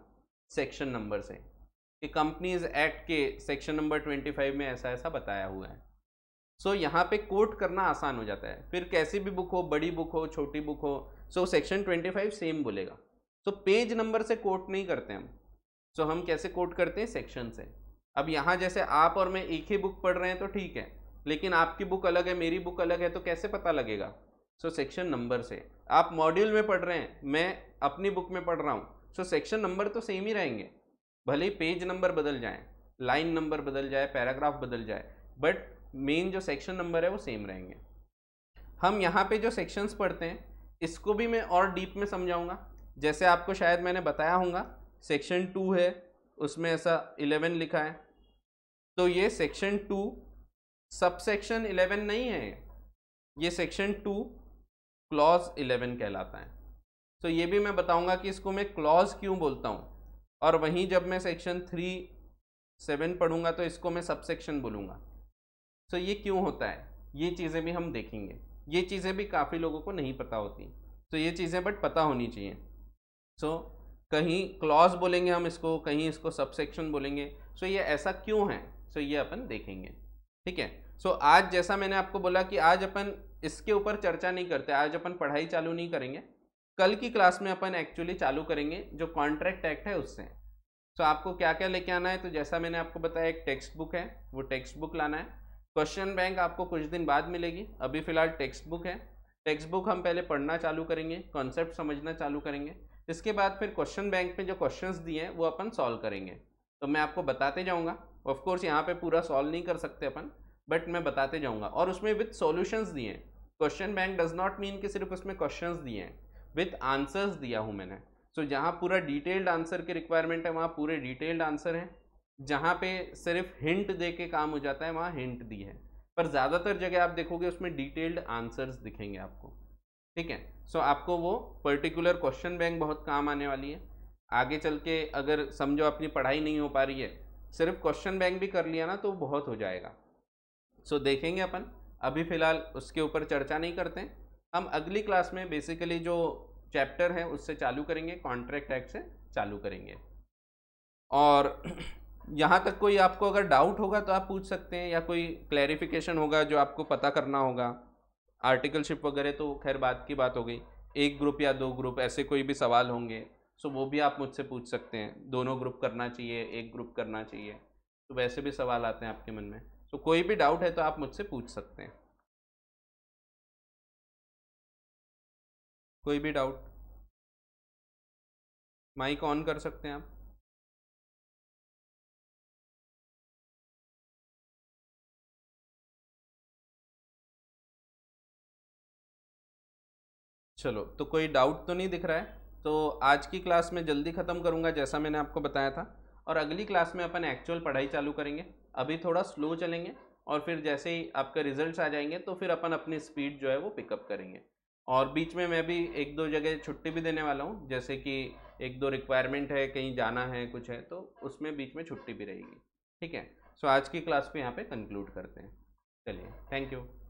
सेक्शन नंबर से कि कंपनीज एक्ट के सेक्शन नंबर ट्वेंटी फाइव में ऐसा ऐसा बताया हुआ है सो so, यहाँ पे कोट करना आसान हो जाता है फिर कैसी भी बुक हो बड़ी बुक हो छोटी बुक हो so section twenty five same बोलेगा सो so, पेज नंबर से कोट नहीं करते हम सो so, हम कैसे कोट करते हैं सेक्शन से अब यहाँ जैसे आप और मैं एक ही बुक पढ़ रहे हैं तो ठीक है लेकिन आपकी बुक अलग है मेरी बुक अलग है तो कैसे पता लगेगा सो सेक्शन नंबर से आप मॉड्यूल में पढ़ रहे हैं मैं अपनी बुक में पढ़ रहा हूँ सो सेक्शन नंबर तो सेम ही रहेंगे भले ही पेज नंबर बदल जाए लाइन नंबर बदल जाए पैराग्राफ बदल जाए बट मेन जो सेक्शन नंबर है वो सेम रहेंगे हम यहाँ पे जो सेक्शंस पढ़ते हैं इसको भी मैं और डीप में समझाऊँगा जैसे आपको शायद मैंने बताया होगा सेक्शन टू है उसमें ऐसा इलेवन लिखा है तो ये section two sub section eleven नहीं है ये सेक्शन टू क्लॉज इलेवन कहलाता है तो ये भी मैं बताऊंगा कि इसको मैं क्लॉज क्यों बोलता हूँ और वहीं जब मैं सेक्शन थ्री सेवन पढ़ूंगा तो इसको मैं सब सेक्शन बोलूँगा सो ये क्यों होता है ये चीज़ें भी हम देखेंगे ये चीज़ें भी काफ़ी लोगों को नहीं पता होती तो ये चीज़ें बट पता होनी चाहिए सो कहीं क्लॉज बोलेंगे हम इसको कहीं इसको सब सेक्शन बोलेंगे सो ये ऐसा क्यों है सो ये अपन देखेंगे ठीक है सो आज जैसा मैंने आपको बोला कि आज अपन इसके ऊपर चर्चा नहीं करते आज अपन पढ़ाई चालू नहीं करेंगे कल की क्लास में अपन एक्चुअली चालू करेंगे जो कॉन्ट्रैक्ट एक्ट है उससे सो तो so, आपको क्या क्या लेके आना है तो जैसा मैंने आपको बताया एक टेक्स्ट बुक है वो टेक्स्ट बुक लाना है क्वेश्चन बैंक आपको कुछ दिन बाद मिलेगी अभी फ़िलहाल टेक्स्ट बुक है टेक्स्ट बुक हम पहले पढ़ना चालू करेंगे कॉन्सेप्ट समझना चालू करेंगे इसके बाद फिर क्वेश्चन बैंक में जो क्वेश्चंस दिए हैं वो अपन सॉल्व करेंगे तो मैं आपको बताते जाऊँगा ऑफकोर्स यहाँ पे पूरा सॉल्व नहीं कर सकते अपन बट मैं बताते जाऊँगा और उसमें विथ सॉल्यूशंस दिए हैं question bank does not mean कि सिर्फ उसमें क्वेश्चंस दिए हैं विथ आंसर्स दिया हूँ मैंने सो so, जहाँ पूरा डिटेल्ड आंसर की रिक्वायरमेंट है वहाँ पूरे डिटेल्ड आंसर हैं जहाँ पे सिर्फ हिंट दे के काम हो जाता है वहाँ हिंट दी है पर ज़्यादातर जगह आप देखोगे उसमें डिटेल्ड आंसर्स दिखेंगे आपको ठीक है सो so, आपको वो पर्टिकुलर क्वेश्चन बैंक बहुत काम आने वाली है आगे चल के अगर समझो अपनी पढ़ाई नहीं हो पा रही है सिर्फ क्वेश्चन बैंक भी कर लिया ना तो बहुत हो जाएगा सो देखेंगे अपन अभी फ़िलहाल उसके ऊपर चर्चा नहीं करते हम अगली क्लास में बेसिकली जो चैप्टर है उससे चालू करेंगे कॉन्ट्रैक्ट एक्ट से चालू करेंगे और *clears throat* यहाँ तक कोई आपको अगर डाउट होगा तो आप पूछ सकते हैं या कोई क्लैरिफिकेशन होगा जो आपको पता करना होगा आर्टिकलशिप वगैरह तो खैर बात की बात हो गई एक ग्रुप या दो ग्रुप ऐसे कोई भी सवाल होंगे सो वो भी आप मुझसे पूछ सकते हैं दोनों ग्रुप करना चाहिए एक ग्रुप करना चाहिए तो वैसे भी सवाल आते हैं आपके मन में तो कोई भी डाउट है तो आप मुझसे पूछ सकते हैं कोई भी डाउट माइक ऑन कर सकते हैं आप चलो तो कोई डाउट तो नहीं दिख रहा है तो आज की क्लास में जल्दी ख़त्म करूंगा जैसा मैंने आपको बताया था और अगली क्लास में अपन एक्चुअल पढ़ाई चालू करेंगे अभी थोड़ा स्लो चलेंगे और फिर जैसे ही आपका रिजल्ट्स आ जाएंगे तो फिर अपन अपनी स्पीड जो है वो पिकअप करेंगे और बीच में मैं भी एक दो जगह छुट्टी भी देने वाला हूँ जैसे कि एक दो रिक्वायरमेंट है कहीं जाना है कुछ है तो उसमें बीच में छुट्टी भी रहेगी ठीक है सो so, आज की क्लास को यहाँ पे कंक्लूड करते हैं चलिए थैंक यू